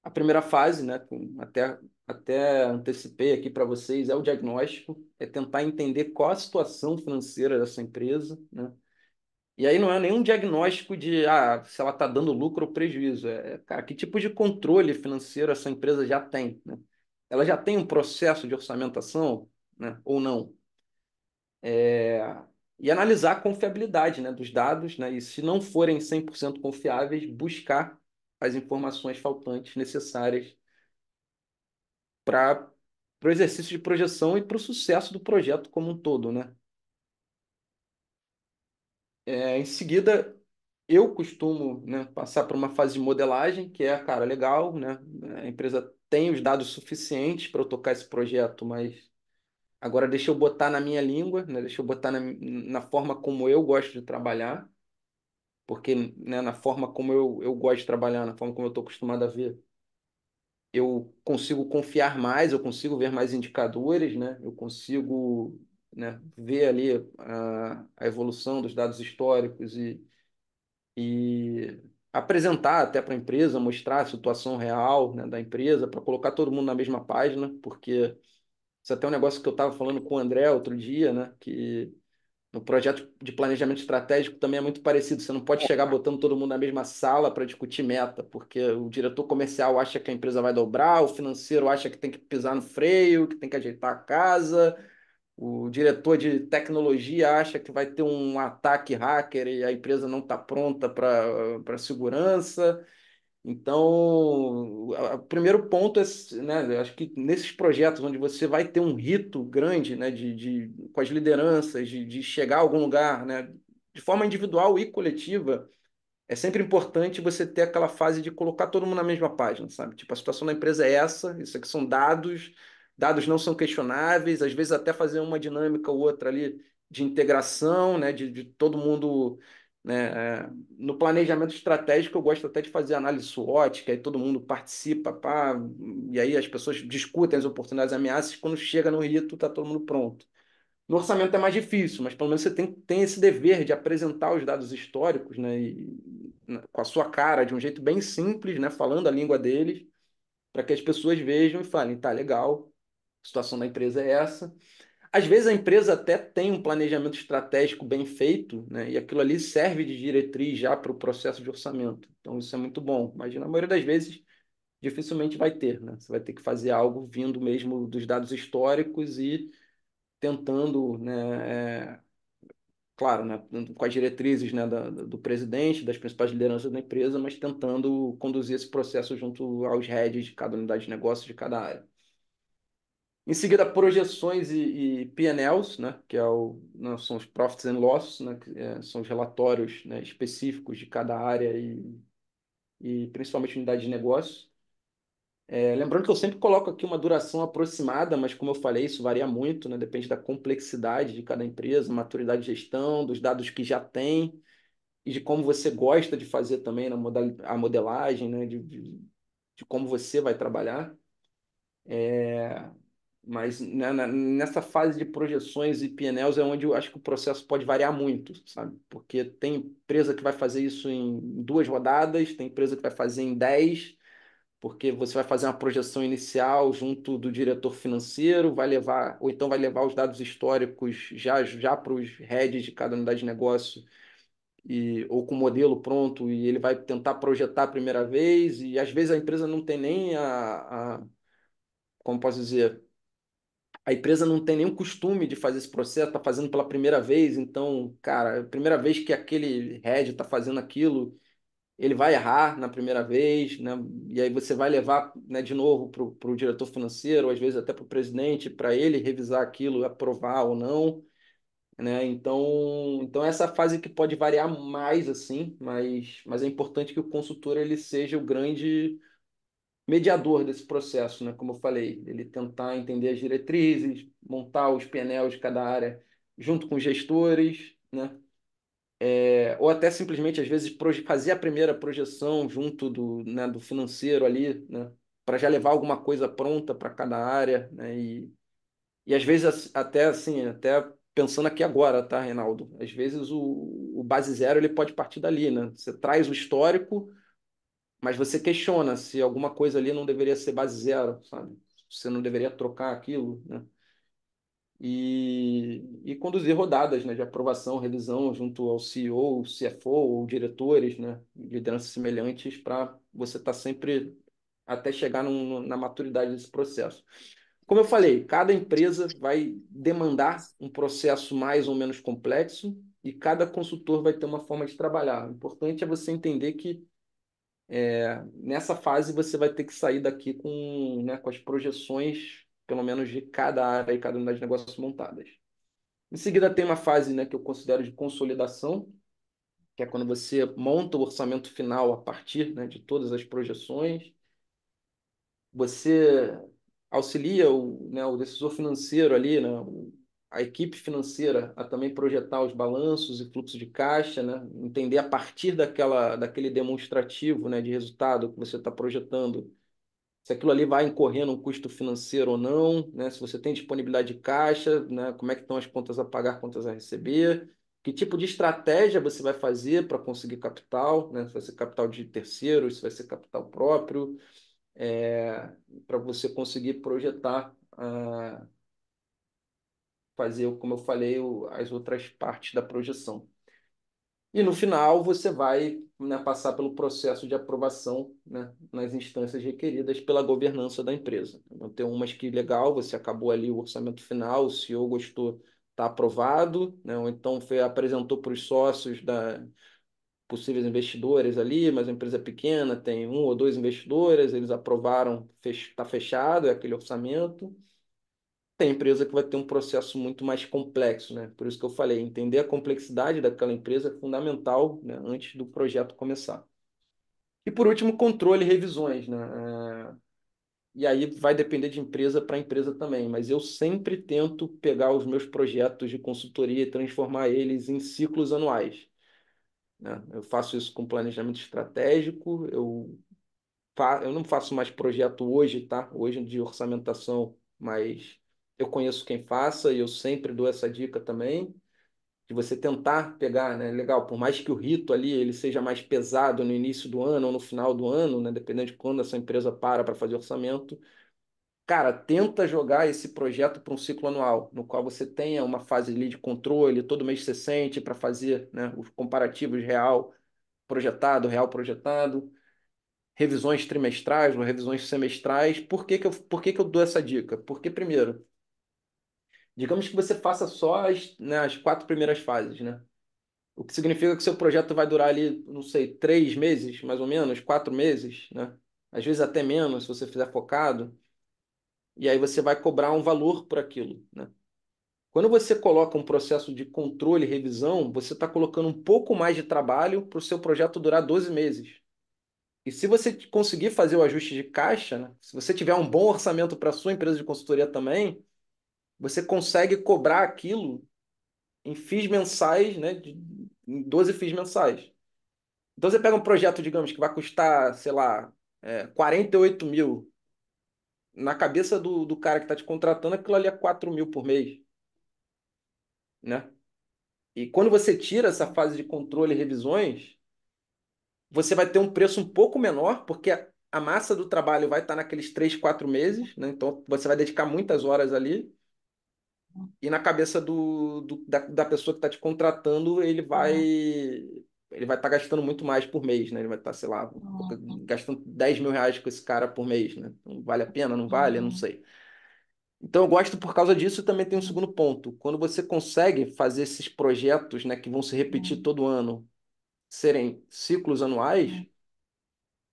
[SPEAKER 1] A primeira fase, né, até, até antecipei aqui para vocês, é o diagnóstico, é tentar entender qual a situação financeira dessa empresa, né, e aí não é nenhum diagnóstico de ah, se ela está dando lucro ou prejuízo. É, cara, que tipo de controle financeiro essa empresa já tem? Né? Ela já tem um processo de orçamentação né? ou não? É... E analisar a confiabilidade né, dos dados, né? e se não forem 100% confiáveis, buscar as informações faltantes necessárias para o exercício de projeção e para o sucesso do projeto como um todo, né? É, em seguida, eu costumo né, passar por uma fase de modelagem, que é, cara, legal, né? A empresa tem os dados suficientes para eu tocar esse projeto, mas agora deixa eu botar na minha língua, né? deixa eu botar na, na forma como eu gosto de trabalhar, porque né, na forma como eu, eu gosto de trabalhar, na forma como eu estou acostumado a ver, eu consigo confiar mais, eu consigo ver mais indicadores, né? Eu consigo né, ver ali a, a evolução dos dados históricos e, e apresentar até para a empresa, mostrar a situação real né, da empresa, para colocar todo mundo na mesma página, porque isso é até um negócio que eu estava falando com o André outro dia, né, que no projeto de planejamento estratégico também é muito parecido. Você não pode chegar botando todo mundo na mesma sala para discutir meta, porque o diretor comercial acha que a empresa vai dobrar, o financeiro acha que tem que pisar no freio, que tem que ajeitar a casa, o diretor de tecnologia acha que vai ter um ataque hacker e a empresa não está pronta para segurança. Então, o primeiro ponto é, né, acho que nesses projetos onde você vai ter um rito grande, né, de, de com as lideranças, de, de, chegar a algum lugar, né, de forma individual e coletiva, é sempre importante você ter aquela fase de colocar todo mundo na mesma página, sabe? Tipo, a situação da empresa é essa, isso aqui são dados, dados não são questionáveis, às vezes até fazer uma dinâmica ou outra ali de integração, né, de, de todo mundo. Né, é, no planejamento estratégico, eu gosto até de fazer análise SWOT, que aí todo mundo participa, pá, e aí as pessoas discutem as oportunidades, as ameaças, quando chega no rito, está todo mundo pronto. No orçamento é mais difícil, mas pelo menos você tem, tem esse dever de apresentar os dados históricos né, e, na, com a sua cara, de um jeito bem simples, né, falando a língua deles, para que as pessoas vejam e falem, tá, legal, a situação da empresa é essa. Às vezes a empresa até tem um planejamento estratégico bem feito, né? E aquilo ali serve de diretriz já para o processo de orçamento. Então isso é muito bom. Mas na maioria das vezes dificilmente vai ter, né? Você vai ter que fazer algo vindo mesmo dos dados históricos e tentando, né? É... claro, né? Com as diretrizes, né? Da, do presidente, das principais lideranças da empresa, mas tentando conduzir esse processo junto aos heads de cada unidade de negócio de cada área. Em seguida, projeções e, e PNLs, né, que é o, né, são os profits and losses, né, que é, são os relatórios né, específicos de cada área e, e principalmente unidade de negócio. É, lembrando que eu sempre coloco aqui uma duração aproximada, mas como eu falei, isso varia muito, né, depende da complexidade de cada empresa, maturidade de gestão, dos dados que já tem e de como você gosta de fazer também na model, a modelagem, né, de, de, de como você vai trabalhar. É, mas nessa fase de projeções e PNLs é onde eu acho que o processo pode variar muito, sabe? Porque tem empresa que vai fazer isso em duas rodadas, tem empresa que vai fazer em dez, porque você vai fazer uma projeção inicial junto do diretor financeiro, vai levar, ou então vai levar os dados históricos já, já para os heads de cada unidade de negócio, e, ou com o modelo pronto, e ele vai tentar projetar a primeira vez, e às vezes a empresa não tem nem a, a como posso dizer, a empresa não tem nenhum costume de fazer esse processo, está fazendo pela primeira vez, então, cara, é a primeira vez que aquele head está fazendo aquilo, ele vai errar na primeira vez, né? E aí você vai levar né, de novo para o diretor financeiro, às vezes até para o presidente, para ele revisar aquilo, aprovar ou não. Né? Então, então essa fase que pode variar mais assim, mas, mas é importante que o consultor ele seja o grande mediador desse processo, né? como eu falei, ele tentar entender as diretrizes, montar os painéis de cada área junto com os gestores, né? É, ou até simplesmente, às vezes, fazer a primeira projeção junto do, né, do financeiro ali, né? para já levar alguma coisa pronta para cada área, né? E, e às vezes até assim, até pensando aqui agora, tá, Reinaldo? Às vezes o, o base zero ele pode partir dali, né? Você traz o histórico mas você questiona se alguma coisa ali não deveria ser base zero, sabe? Você não deveria trocar aquilo, né? E, e conduzir rodadas né, de aprovação, revisão junto ao CEO, CFO ou diretores, né, lideranças semelhantes, para você estar tá sempre até chegar num, na maturidade desse processo. Como eu falei, cada empresa vai demandar um processo mais ou menos complexo e cada consultor vai ter uma forma de trabalhar. O importante é você entender que é, nessa fase você vai ter que sair daqui com, né, com as projeções, pelo menos, de cada área e cada unidade de negócios montadas. Em seguida, tem uma fase né, que eu considero de consolidação, que é quando você monta o orçamento final a partir né, de todas as projeções. Você auxilia o, né, o decisor financeiro ali, né, o a equipe financeira a também projetar os balanços e fluxo de caixa, né? entender a partir daquela, daquele demonstrativo né, de resultado que você está projetando, se aquilo ali vai incorrer num custo financeiro ou não, né? se você tem disponibilidade de caixa, né? como é que estão as contas a pagar, contas a receber, que tipo de estratégia você vai fazer para conseguir capital, né? se vai ser capital de terceiros, se vai ser capital próprio, é, eh, para você conseguir projetar... Uh, fazer, como eu falei, as outras partes da projeção. E no final você vai né, passar pelo processo de aprovação né, nas instâncias requeridas pela governança da empresa. Então, tem umas que legal, você acabou ali o orçamento final, o CEO gostou, está aprovado, né, ou então foi, apresentou para os sócios da possíveis investidores ali, mas a empresa é pequena, tem um ou dois investidores, eles aprovaram, está fech, tá fechado, é aquele orçamento tem empresa que vai ter um processo muito mais complexo, né? Por isso que eu falei, entender a complexidade daquela empresa é fundamental né, antes do projeto começar. E por último, controle e revisões, né? É... E aí vai depender de empresa para empresa também, mas eu sempre tento pegar os meus projetos de consultoria e transformar eles em ciclos anuais. Né? Eu faço isso com planejamento estratégico, eu, fa... eu não faço mais projeto hoje, tá? Hoje de orçamentação, mas eu conheço quem faça e eu sempre dou essa dica também de você tentar pegar, né? Legal, por mais que o rito ali ele seja mais pesado no início do ano ou no final do ano, né? Dependendo de quando essa empresa para para fazer orçamento, cara, tenta jogar esse projeto para um ciclo anual, no qual você tenha uma fase ali de controle, todo mês você sente para fazer, né? Os comparativos real projetado, real projetado, revisões trimestrais ou revisões semestrais. Por que que eu, por que que eu dou essa dica? Porque primeiro Digamos que você faça só as, né, as quatro primeiras fases, né? O que significa que seu projeto vai durar ali, não sei, três meses, mais ou menos, quatro meses, né? Às vezes até menos, se você fizer focado. E aí você vai cobrar um valor por aquilo, né? Quando você coloca um processo de controle e revisão, você está colocando um pouco mais de trabalho para o seu projeto durar 12 meses. E se você conseguir fazer o ajuste de caixa, né? se você tiver um bom orçamento para a sua empresa de consultoria também, você consegue cobrar aquilo em FIIs mensais, né? em 12 FIIs mensais. Então você pega um projeto, digamos, que vai custar, sei lá, é, 48 mil. Na cabeça do, do cara que está te contratando, aquilo ali é 4 mil por mês. Né? E quando você tira essa fase de controle e revisões, você vai ter um preço um pouco menor, porque a massa do trabalho vai estar tá naqueles 3, 4 meses, né? então você vai dedicar muitas horas ali. E na cabeça do, do da, da, pessoa que está te contratando, ele vai uhum. ele vai estar tá gastando muito mais por mês, né? Ele vai estar, tá, sei lá, uhum. gastando 10 mil reais com esse cara por mês, né? Então, vale a pena? Não vale? Eu não uhum. sei. Então eu gosto por causa disso e também tem um segundo ponto. Quando você consegue fazer esses projetos, né, que vão se repetir uhum. todo ano, serem ciclos anuais, uhum.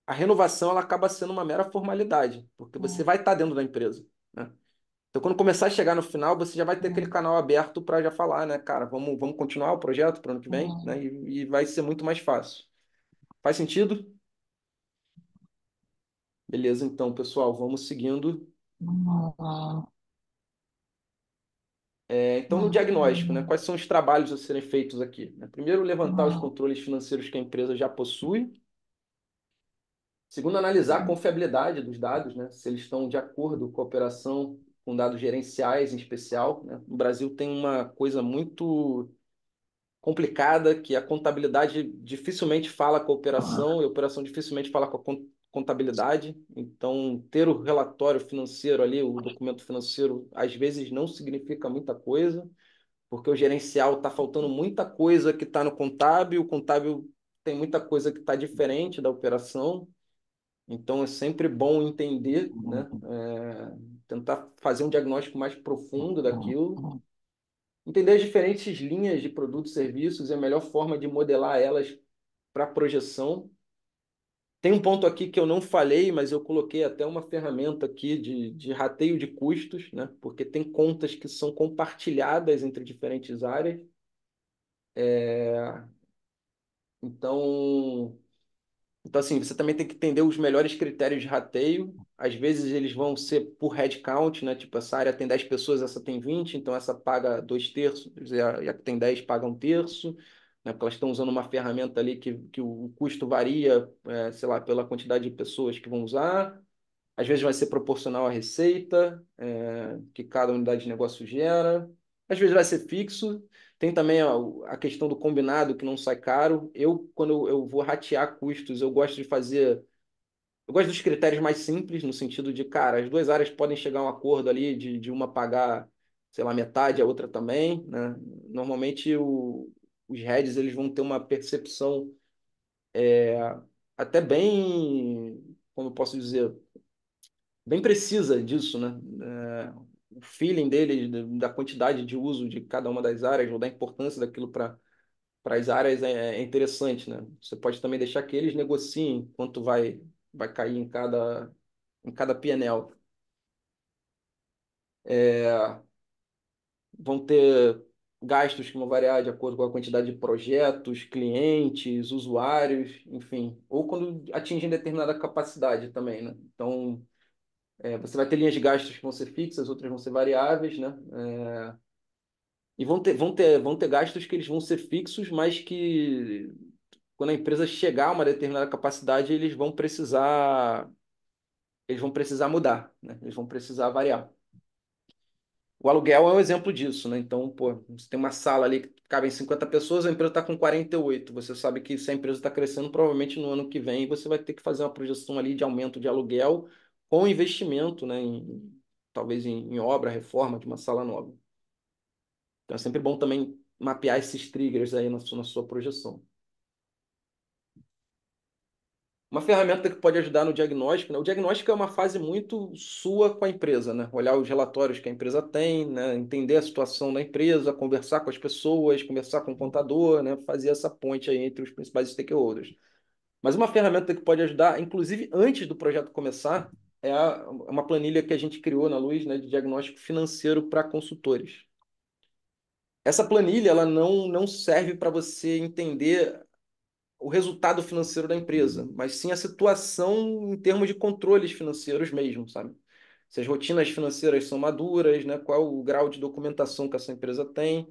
[SPEAKER 1] a renovação ela acaba sendo uma mera formalidade, porque você é. vai estar tá dentro da empresa, né? Então, quando começar a chegar no final, você já vai ter aquele uhum. canal aberto para já falar, né, cara, vamos, vamos continuar o projeto para o ano que vem, né, uhum. né? E, e, vai ser muito mais fácil. Faz sentido? Beleza, então, pessoal, vamos seguindo. É, então, no diagnóstico, né, uhum. quais são os trabalhos a serem feitos aqui? Né? Primeiro, levantar os uhum. controles financeiros que a empresa já possui. Segundo, analisar a confiabilidade dos dados, né, se eles estão de acordo com a operação com dados gerenciais em especial. Né? No Brasil tem uma coisa muito complicada que a contabilidade dificilmente fala com a operação e a operação dificilmente fala com a contabilidade. Então, ter o relatório financeiro ali, o documento financeiro, às vezes não significa muita coisa, porque o gerencial está faltando muita coisa que está no contábil, o contábil tem muita coisa que está diferente da operação. Então, é sempre bom entender né, uhum. é tentar fazer um diagnóstico mais profundo uhum. daquilo. Uhum. Entender as diferentes linhas de produtos e serviços e a melhor forma de modelar elas para projeção. Tem um ponto aqui que eu não falei, mas eu coloquei até uma ferramenta aqui de, de rateio de custos, né? porque tem contas que são compartilhadas entre diferentes áreas. É... Então, então, assim, você também tem que entender os melhores critérios de rateio. Às vezes eles vão ser por headcount, né? Tipo, essa área tem 10 pessoas, essa tem 20, então essa paga dois terços, e a que tem 10 paga um terço, né? Porque elas estão usando uma ferramenta ali que, que o custo varia, é, sei lá, pela quantidade de pessoas que vão usar. Às vezes vai ser proporcional à receita é, que cada unidade de negócio gera. Às vezes vai ser fixo. Tem também a, a questão do combinado, que não sai caro. Eu, quando eu, eu vou ratear custos, eu gosto de fazer eu gosto dos critérios mais simples, no sentido de, cara, as duas áreas podem chegar a um acordo ali de, de uma pagar, sei lá, metade, a outra também, né? Normalmente o, os heads, eles vão ter uma percepção é, até bem, como eu posso dizer, bem precisa disso, né? É, o feeling dele, da quantidade de uso de cada uma das áreas, ou da importância daquilo para para as áreas é, é interessante, né? Você pode também deixar que eles negociem quanto vai vai cair em cada em cada PNL. É, vão ter gastos que vão variar de acordo com a quantidade de projetos, clientes, usuários, enfim, ou quando atingem determinada capacidade também, né? Então, é, você vai ter linhas de gastos que vão ser fixas, outras vão ser variáveis, né? É, e vão ter, vão, ter, vão ter gastos que eles vão ser fixos, mas que quando a empresa chegar a uma determinada capacidade, eles vão precisar eles vão precisar mudar, né? Eles vão precisar variar. O aluguel é um exemplo disso, né? Então, pô, você tem uma sala ali que cabem 50 pessoas, a empresa está com 48. Você sabe que se a empresa está crescendo, provavelmente no ano que vem você vai ter que fazer uma projeção ali de aumento de aluguel com investimento, né, em, talvez em, em, obra, reforma de uma sala nova. Então é sempre bom também mapear esses triggers aí na, na sua projeção. Uma ferramenta que pode ajudar no diagnóstico, né? O diagnóstico é uma fase muito sua com a empresa, né? Olhar os relatórios que a empresa tem, né? entender a situação da empresa, conversar com as pessoas, conversar com o contador, né? Fazer essa ponte aí entre os principais stakeholders. Mas uma ferramenta que pode ajudar, inclusive antes do projeto começar, é, é uma planilha que a gente criou na Luz, né, de diagnóstico financeiro para consultores. Essa planilha ela não, não serve para você entender o resultado financeiro da empresa, mas sim a situação em termos de controles financeiros mesmo, sabe? Se as rotinas financeiras são maduras, né? qual o grau de documentação que essa empresa tem,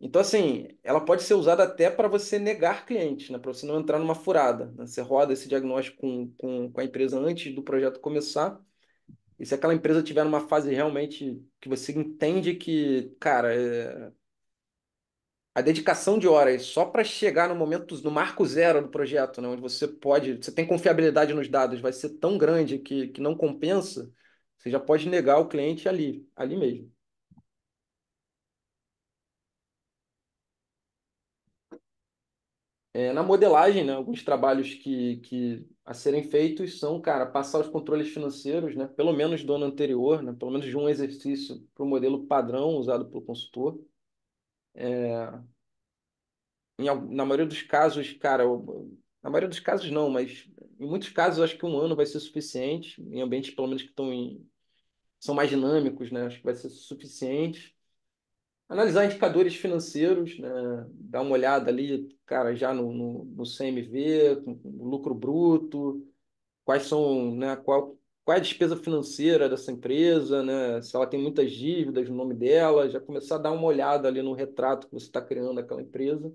[SPEAKER 1] então, assim, ela pode ser usada até para você negar clientes, né? para você não entrar numa furada. Né? Você roda esse diagnóstico com, com, com a empresa antes do projeto começar. E se aquela empresa tiver numa fase realmente que você entende que, cara, é... a dedicação de horas só para chegar no momento, no marco zero do projeto, né? onde você pode, você tem confiabilidade nos dados, vai ser tão grande que, que não compensa, você já pode negar o cliente ali, ali mesmo. É, na modelagem, né, alguns trabalhos que, que a serem feitos são, cara, passar os controles financeiros, né, pelo menos do ano anterior, né, pelo menos de um exercício para o modelo padrão usado pelo consultor. É, em, na maioria dos casos, cara, na maioria dos casos não, mas em muitos casos acho que um ano vai ser suficiente, em ambientes pelo menos que estão em, são mais dinâmicos, né, acho que vai ser suficiente analisar indicadores financeiros, né? dar uma olhada ali, cara, já no, no, no CMV, no lucro bruto, quais são, né, qual, qual é a despesa financeira dessa empresa, né, se ela tem muitas dívidas no nome dela, já começar a dar uma olhada ali no retrato que você está criando daquela empresa.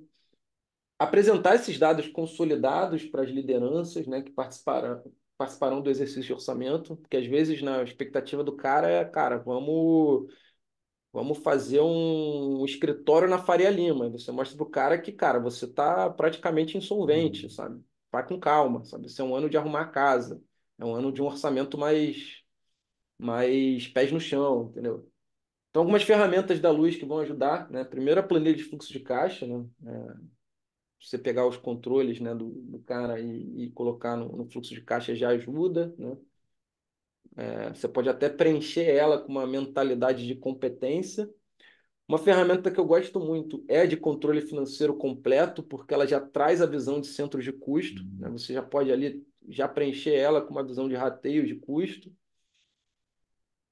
[SPEAKER 1] Apresentar esses dados consolidados para as lideranças né, que participarão, participarão do exercício de orçamento, porque às vezes na expectativa do cara é, cara, vamos Vamos fazer um escritório na Faria Lima. você mostra para o cara que, cara, você está praticamente insolvente, uhum. sabe? Vai com calma, sabe? Isso é um ano de arrumar a casa. É um ano de um orçamento mais, mais pés no chão, entendeu? Então, algumas ferramentas da luz que vão ajudar, né? Primeiro, a planilha de fluxo de caixa, né? É você pegar os controles né, do, do cara e, e colocar no, no, fluxo de caixa já ajuda, né? É, você pode até preencher ela com uma mentalidade de competência. Uma ferramenta que eu gosto muito é de controle financeiro completo, porque ela já traz a visão de centro de custo. Né? Uhum. Você já pode ali já preencher ela com uma visão de rateio de custo.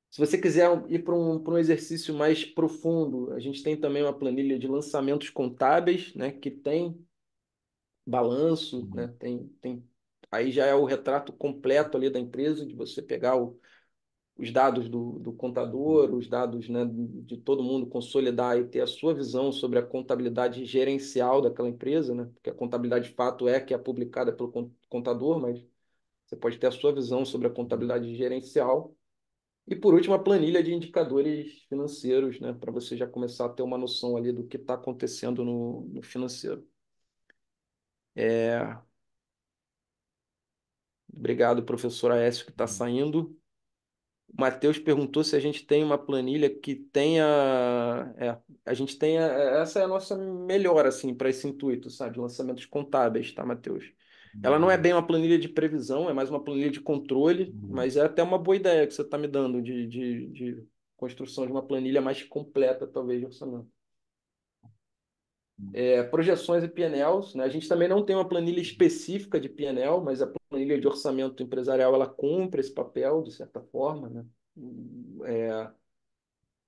[SPEAKER 1] Se você quiser ir para um, para um exercício mais profundo, a gente tem também uma planilha de lançamentos contábeis, né, que tem balanço, né, uhum. tem, tem Aí já é o retrato completo ali da empresa, de você pegar o, os dados do, do, contador, os dados né, de todo mundo consolidar e ter a sua visão sobre a contabilidade gerencial daquela empresa, né? porque a contabilidade de fato é que é publicada pelo contador, mas você pode ter a sua visão sobre a contabilidade gerencial. E por último, a planilha de indicadores financeiros, né? para você já começar a ter uma noção ali do que está acontecendo no, no financeiro. É, Obrigado, professor Aécio, que está uhum. saindo. O Matheus perguntou se a gente tem uma planilha que tenha. É, a gente tenha. É, essa é a nossa melhor, assim, para esse intuito, sabe? Lançamentos contábeis, tá, Matheus? Ela não é uhum. bem uma planilha de previsão, é mais uma planilha de controle, uhum. mas é até uma boa ideia que você está me dando de, de, de construção de uma planilha mais completa, talvez, de orçamento é, projeções e PNLs. Né? A gente também não tem uma planilha específica de PNL, mas a planilha de orçamento empresarial ela cumpre esse papel, de certa forma. Né? É,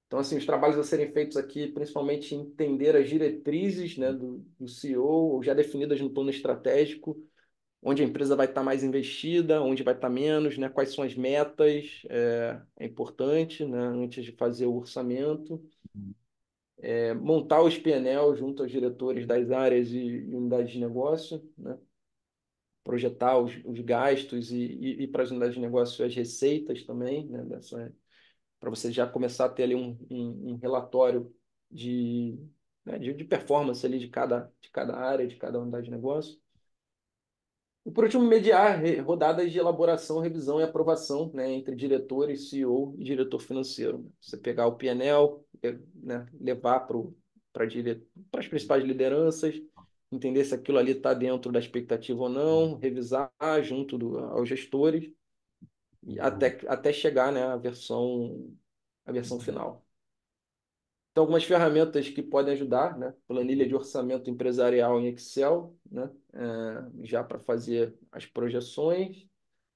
[SPEAKER 1] então, assim, os trabalhos a serem feitos aqui, principalmente entender as diretrizes né, do, do CEO, já definidas no plano estratégico, onde a empresa vai estar mais investida, onde vai estar menos, né, quais são as metas, é, é importante né, antes de fazer o orçamento é, montar os PNL junto aos diretores das áreas e, unidades de negócio, né? projetar os, os gastos e, e, e, para as unidades de negócio as receitas também, né? para você já começar a ter ali um, um, um relatório de, né? de, de, performance ali de cada, de cada área, de cada unidade de negócio. E por último, mediar rodadas de elaboração, revisão e aprovação né, entre diretores, CEO e diretor financeiro. Você pegar o PNL, é, né, levar para para dire... as principais lideranças, entender se aquilo ali está dentro da expectativa ou não, revisar junto do, aos gestores, até, até chegar né, à versão, à versão final. Então, algumas ferramentas que podem ajudar, né? Planilha de orçamento empresarial em Excel, né? É, já para fazer as projeções.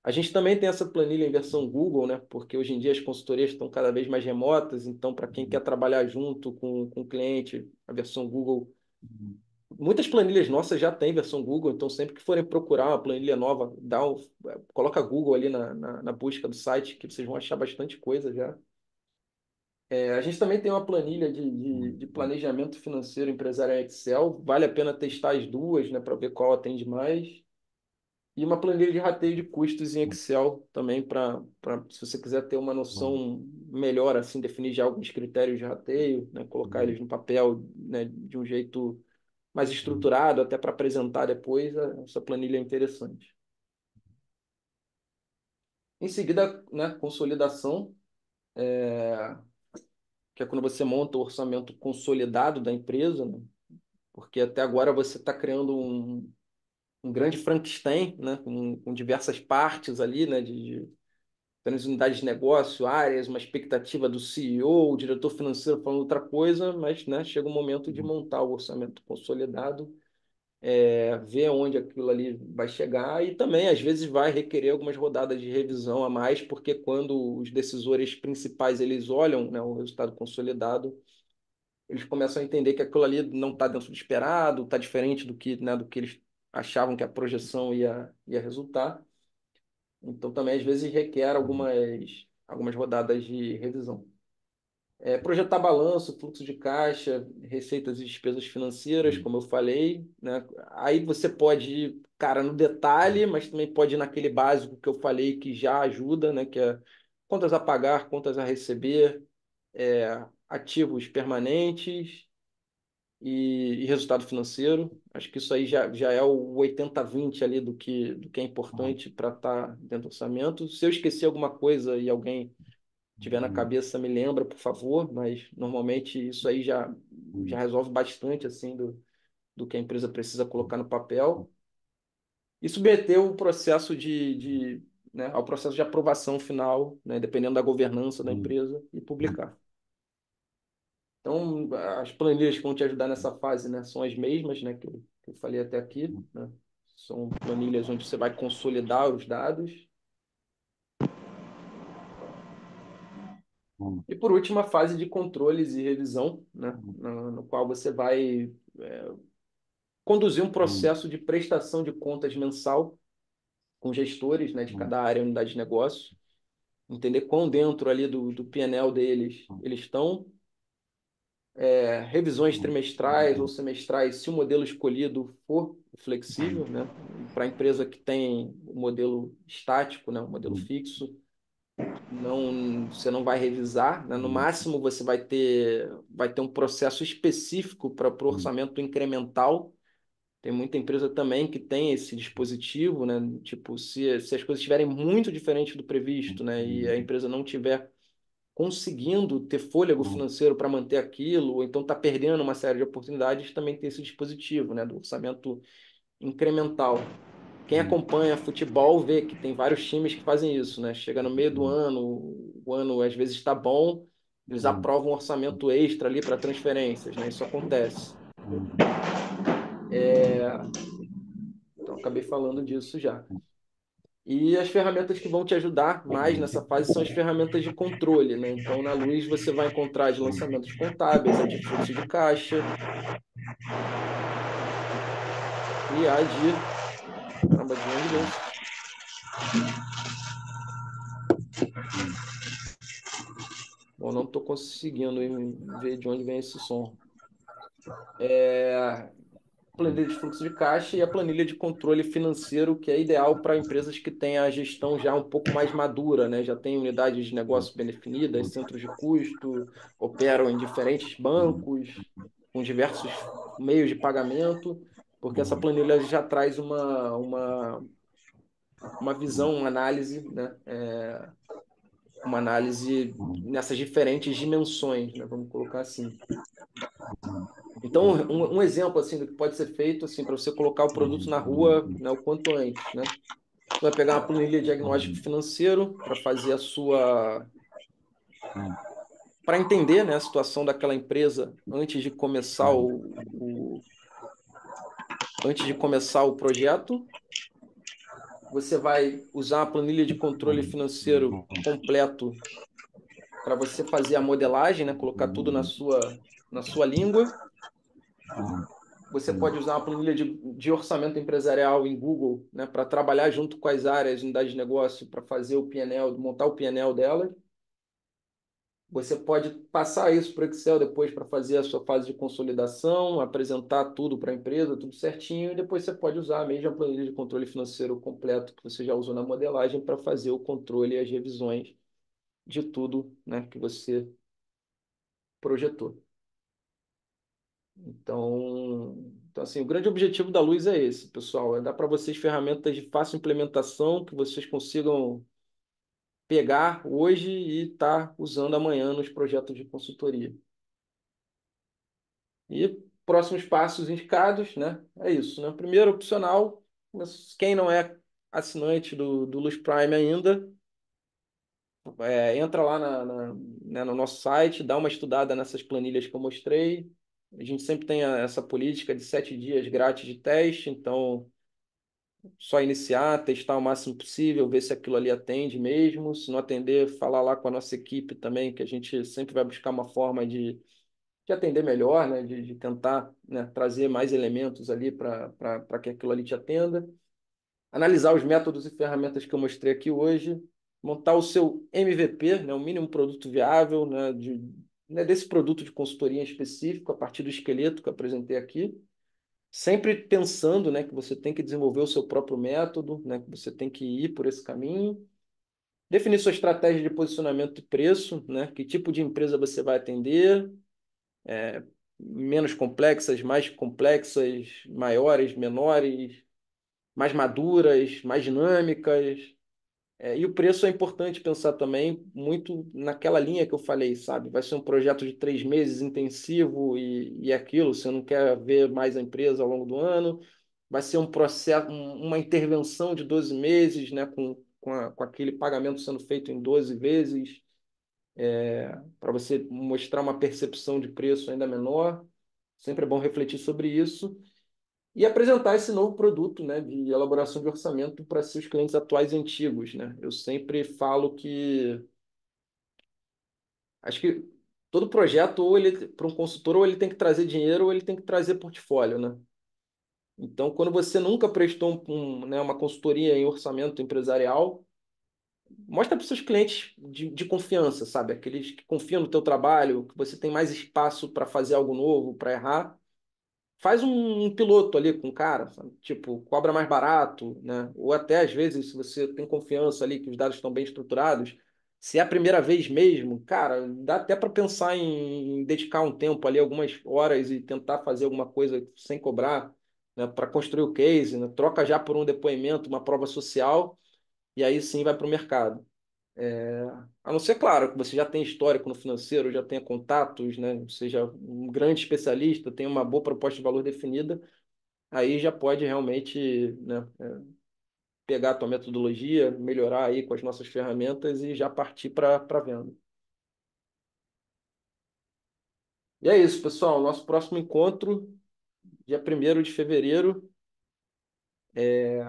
[SPEAKER 1] A gente também tem essa planilha em versão Google, né? Porque hoje em dia as consultorias estão cada vez mais remotas, então, para quem quer trabalhar junto com, com o cliente, a versão Google. Muitas planilhas nossas já têm versão Google, então sempre que forem procurar uma planilha nova, dá um, é, coloca Google ali na, na, na busca do site, que vocês vão achar bastante coisa já. É, a gente também tem uma planilha de, de, uhum. de, planejamento financeiro empresarial Excel. Vale a pena testar as duas, né, para ver qual atende mais. E uma planilha de rateio de custos em Excel também, para se você quiser ter uma noção uhum. melhor, assim, definir já alguns critérios de rateio, né, colocar uhum. eles no papel né, de um jeito mais estruturado, até para apresentar depois, é, essa planilha é interessante. Em seguida, né, consolidação. É que é quando você monta o orçamento consolidado da empresa, né? porque até agora você está criando um, um grande Frankenstein, né? com, com diversas partes ali, né? de, de unidades de negócio, áreas, uma expectativa do CEO, o diretor financeiro falando outra coisa, mas né, chega o momento de uhum. montar o orçamento consolidado é, ver onde aquilo ali vai chegar e também, às vezes, vai requerer algumas rodadas de revisão a mais, porque quando os decisores principais eles olham né, o resultado consolidado, eles começam a entender que aquilo ali não está dentro do esperado, está diferente do que, né, do que eles achavam que a projeção ia, ia resultar. Então, também, às vezes, requer algumas, algumas rodadas de revisão. É, projetar balanço, fluxo de caixa, receitas e despesas financeiras, uhum. como eu falei. Né? Aí você pode ir, cara, no detalhe, uhum. mas também pode ir naquele básico que eu falei que já ajuda, né? que é contas a pagar, contas a receber, é, ativos permanentes e, e, resultado financeiro. Acho que isso aí já, já é o 80-20 ali do que, do que é uhum. importante para estar tá dentro do orçamento. Se eu esquecer alguma coisa e alguém tiver na uhum. cabeça, me lembra, por favor, mas normalmente isso aí já, já uhum. resolve bastante assim do, do que a empresa precisa colocar no papel. E submeter o processo de, de né, ao processo de aprovação final, né, dependendo da governança da uhum. empresa, e publicar. Então, as planilhas que vão te ajudar nessa fase né, são as mesmas né, que, eu, que eu falei até aqui. Né? São planilhas onde você vai consolidar os dados, Hum. E por último, a fase de controles e revisão, né? Hum. No, no, qual você vai é, conduzir um hum. processo de prestação de contas mensal com gestores né, de cada área unidade de negócio, entender quão dentro ali do, do PNL deles eles estão, é, revisões trimestrais ou semestrais, se o modelo escolhido for flexível, né? para a empresa que tem o um modelo estático, né? um modelo fixo, não você não vai revisar, né? no máximo você vai ter vai ter um processo específico para o hum. orçamento incremental. Tem muita empresa também que tem esse dispositivo, né? Tipo, se, se as coisas estiverem muito diferentes do previsto, né? E a uhum. empresa não tiver conseguindo ter fôlego uhum. financeiro para manter aquilo, ou então está perdendo uma série de oportunidades, também tem esse dispositivo, né? Do orçamento incremental quem uhum. acompanha futebol vê que tem vários times que fazem isso, né? Chega no meio do uhum. ano, o ano às vezes está bom, eles uhum. aprovam um orçamento extra ali para transferências, né? Isso acontece. É... Então, acabei falando disso já. E as ferramentas que vão te ajudar mais nessa fase são as ferramentas de controle, né? Então, na luz, você vai encontrar de lançamentos contábeis, a de fluxo de caixa e a de caramba, de onde vem Bom, não estou conseguindo ver de onde vem esse som. É, planilha de fluxo de caixa e a planilha de controle financeiro, que é ideal para empresas que têm a gestão já um pouco mais madura, né? já têm unidades de negócio bem definidas, centros de custo, operam em diferentes bancos, com diversos meios de pagamento porque essa uhum. planilha já traz uma, uma, uma visão, uma análise, né? É, uma análise nessas diferentes dimensões, né? vamos colocar assim. Então, um, um, exemplo assim do que pode ser feito assim para você colocar o produto na rua né, o quanto antes, né? Você vai pegar uma planilha de diagnóstico financeiro para fazer a sua para entender né, a situação daquela empresa antes de começar o, o, antes de começar o projeto. Você vai usar a planilha de controle financeiro completo para você fazer a modelagem, né? colocar tudo na sua, na sua língua. Você pode usar a planilha de, de orçamento empresarial em Google né? para trabalhar junto com as áreas, unidades de negócio, para fazer o PNL, montar o PNL delas você pode passar isso para o Excel depois para fazer a sua fase de consolidação, apresentar tudo para a empresa, tudo certinho, e depois você pode usar a mesma planilha de controle financeiro completo que você já usou na modelagem para fazer o controle e as revisões de tudo né, que você projetou. Então, então, assim, o grande objetivo da Luz é esse, pessoal, é dar para vocês ferramentas de fácil implementação, que vocês consigam pegar hoje e estar tá usando amanhã nos projetos de consultoria. E próximos passos indicados, né? É isso, né? Primeiro, opcional, quem não é assinante do, do Luz Prime ainda, é, entra lá na, na, né, no nosso site, dá uma estudada nessas planilhas que eu mostrei. A gente sempre tem essa política de sete dias grátis de teste, então só iniciar, testar o máximo possível, ver se aquilo ali atende mesmo. Se não atender, falar lá com a nossa equipe também, que a gente sempre vai buscar uma forma de, de atender melhor, né? de, de tentar né? trazer mais elementos ali para que aquilo ali te atenda. Analisar os métodos e ferramentas que eu mostrei aqui hoje, montar o seu MVP, né? o mínimo produto viável né? De, né? desse produto de consultoria específico, a partir do esqueleto que eu apresentei aqui sempre pensando né, que você tem que desenvolver o seu próprio método, né, que você tem que ir por esse caminho. Definir sua estratégia de posicionamento e preço, né, que tipo de empresa você vai atender, é, menos complexas, mais complexas, maiores, menores, mais maduras, mais dinâmicas, é, e o preço é importante pensar também muito naquela linha que eu falei, sabe? Vai ser um projeto de três meses intensivo e, e aquilo, você não quer ver mais a empresa ao longo do ano, vai ser um processo, uma intervenção de 12 meses, né? Com, com, a, com aquele pagamento sendo feito em 12 vezes, é, para você mostrar uma percepção de preço ainda menor. Sempre é bom refletir sobre isso e apresentar esse novo produto né, de elaboração de orçamento para seus clientes atuais e antigos. Né? Eu sempre falo que. Acho que todo projeto, ou ele para um consultor, ou ele tem que trazer dinheiro, ou ele tem que trazer portfólio. Né? Então, quando você nunca prestou um, um, né, uma consultoria em orçamento empresarial, mostra para os seus clientes de, de confiança, sabe? Aqueles que confiam no teu trabalho, que você tem mais espaço para fazer algo novo, para errar faz um, um, piloto ali com o cara, sabe? tipo, cobra mais barato, né? Ou até às vezes, se você tem confiança ali que os dados estão bem estruturados, se é a primeira vez mesmo, cara, dá até para pensar em, em, dedicar um tempo ali, algumas horas e tentar fazer alguma coisa sem cobrar, né? Para construir o case, né? troca já por um depoimento, uma prova social e aí sim vai para o mercado. É, a não ser, claro, que você já tem histórico no financeiro, já tenha contatos, né? seja um grande especialista, tenha uma boa proposta de valor definida, aí já pode realmente né, é, pegar a tua metodologia, melhorar aí com as nossas ferramentas e já partir para a venda. E é isso, pessoal. Nosso próximo encontro, dia 1 de fevereiro. É,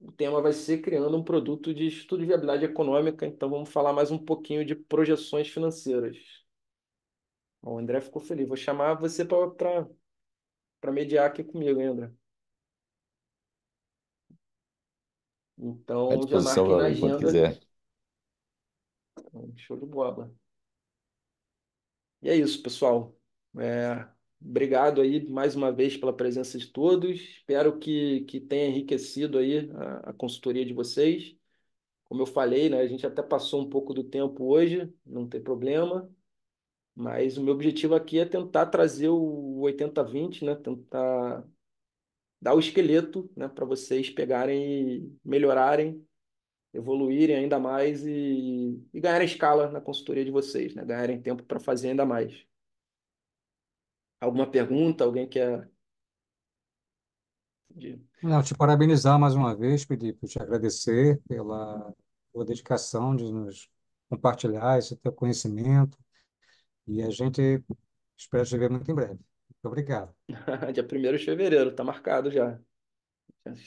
[SPEAKER 1] o tema vai ser criando um produto de estudo de viabilidade econômica, então vamos falar mais um pouquinho de projeções financeiras. Bom, o André ficou feliz. Vou chamar você para mediar aqui comigo, André?
[SPEAKER 3] Então, disposição,
[SPEAKER 1] marquei na agenda. quiser. Então, show de bola. E é isso, pessoal. É... Obrigado aí mais uma vez pela presença de todos. Espero que, que tenha enriquecido aí a, a consultoria de vocês. Como eu falei, né, a gente até passou um pouco do tempo hoje, não tem problema. Mas o meu objetivo aqui é tentar trazer o 80-20, né? Tentar dar o esqueleto, né? Para vocês pegarem e melhorarem, evoluírem ainda mais e, e ganharem escala na consultoria de vocês, né? Ganharem tempo para fazer ainda mais. Alguma pergunta? Alguém quer?
[SPEAKER 3] Não, te parabenizar mais uma vez, Felipe, te agradecer pela tua dedicação de nos compartilhar esse teu conhecimento e a gente espera te ver muito em breve. Muito obrigado.
[SPEAKER 1] Dia 1 de fevereiro, está marcado já.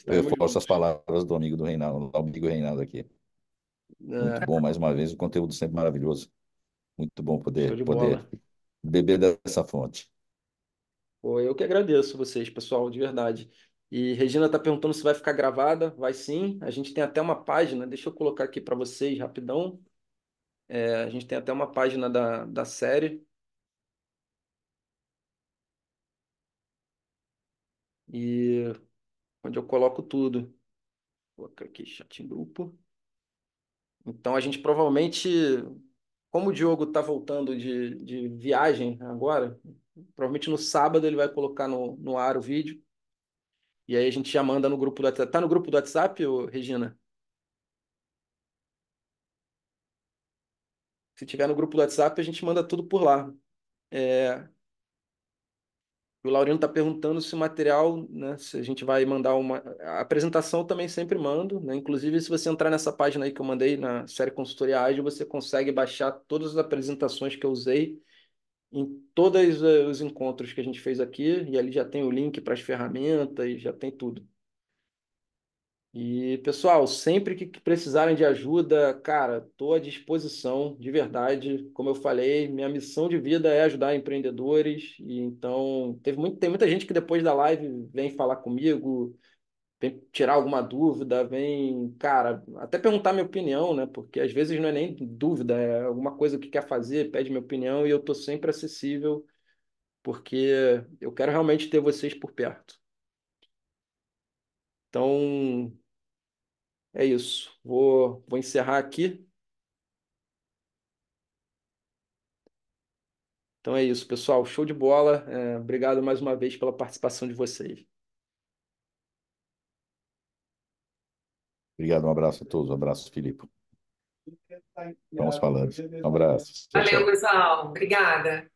[SPEAKER 1] Eu reforço as palavras do amigo do Reinaldo, do amigo Reinaldo aqui. É. Muito é. bom,
[SPEAKER 3] mais uma vez, o conteúdo sempre maravilhoso. Muito bom poder, poder beber dessa fonte.
[SPEAKER 1] Pô, eu que agradeço vocês, pessoal, de verdade. E Regina está perguntando se vai ficar gravada. Vai sim. A gente tem até uma página, deixa eu colocar aqui para vocês rapidão. É, a gente tem até uma página da, da série. E onde eu coloco tudo. Vou colocar aqui chat em grupo. Então a gente provavelmente, como o Diogo está voltando de, de viagem agora, Provavelmente no sábado ele vai colocar no, no ar o vídeo. E aí a gente já manda no grupo do WhatsApp. Tá no grupo do WhatsApp, Regina? Se tiver no grupo do WhatsApp, a gente manda tudo por lá. É... O Laurino está perguntando se o material, né, se a gente vai mandar uma. A apresentação eu também sempre mando, né? Inclusive, se você entrar nessa página aí que eu mandei, na série Consultoria Ágil, você consegue baixar todas as apresentações que eu usei em todos os encontros que a gente fez aqui, e ali já tem o link para as ferramentas, já tem tudo. E, pessoal, sempre que precisarem de ajuda, cara, estou à disposição, de verdade. Como eu falei, minha missão de vida é ajudar empreendedores. E então, teve muito, tem muita gente que depois da live vem falar comigo, vem tirar alguma dúvida, vem, cara, até perguntar minha opinião, né? Porque às vezes não é nem dúvida, é alguma coisa que quer fazer, pede minha opinião e eu tô sempre acessível, porque eu quero realmente ter vocês por perto. Então, é isso. Vou, vou encerrar aqui. Então é isso, pessoal. Show de bola. É, obrigado mais uma vez pela participação de vocês. Obrigado, um abraço a todos, um abraço, Filipe. Vamos falando. Um abraço.
[SPEAKER 2] Tchau, Valeu, pessoal. Obrigada.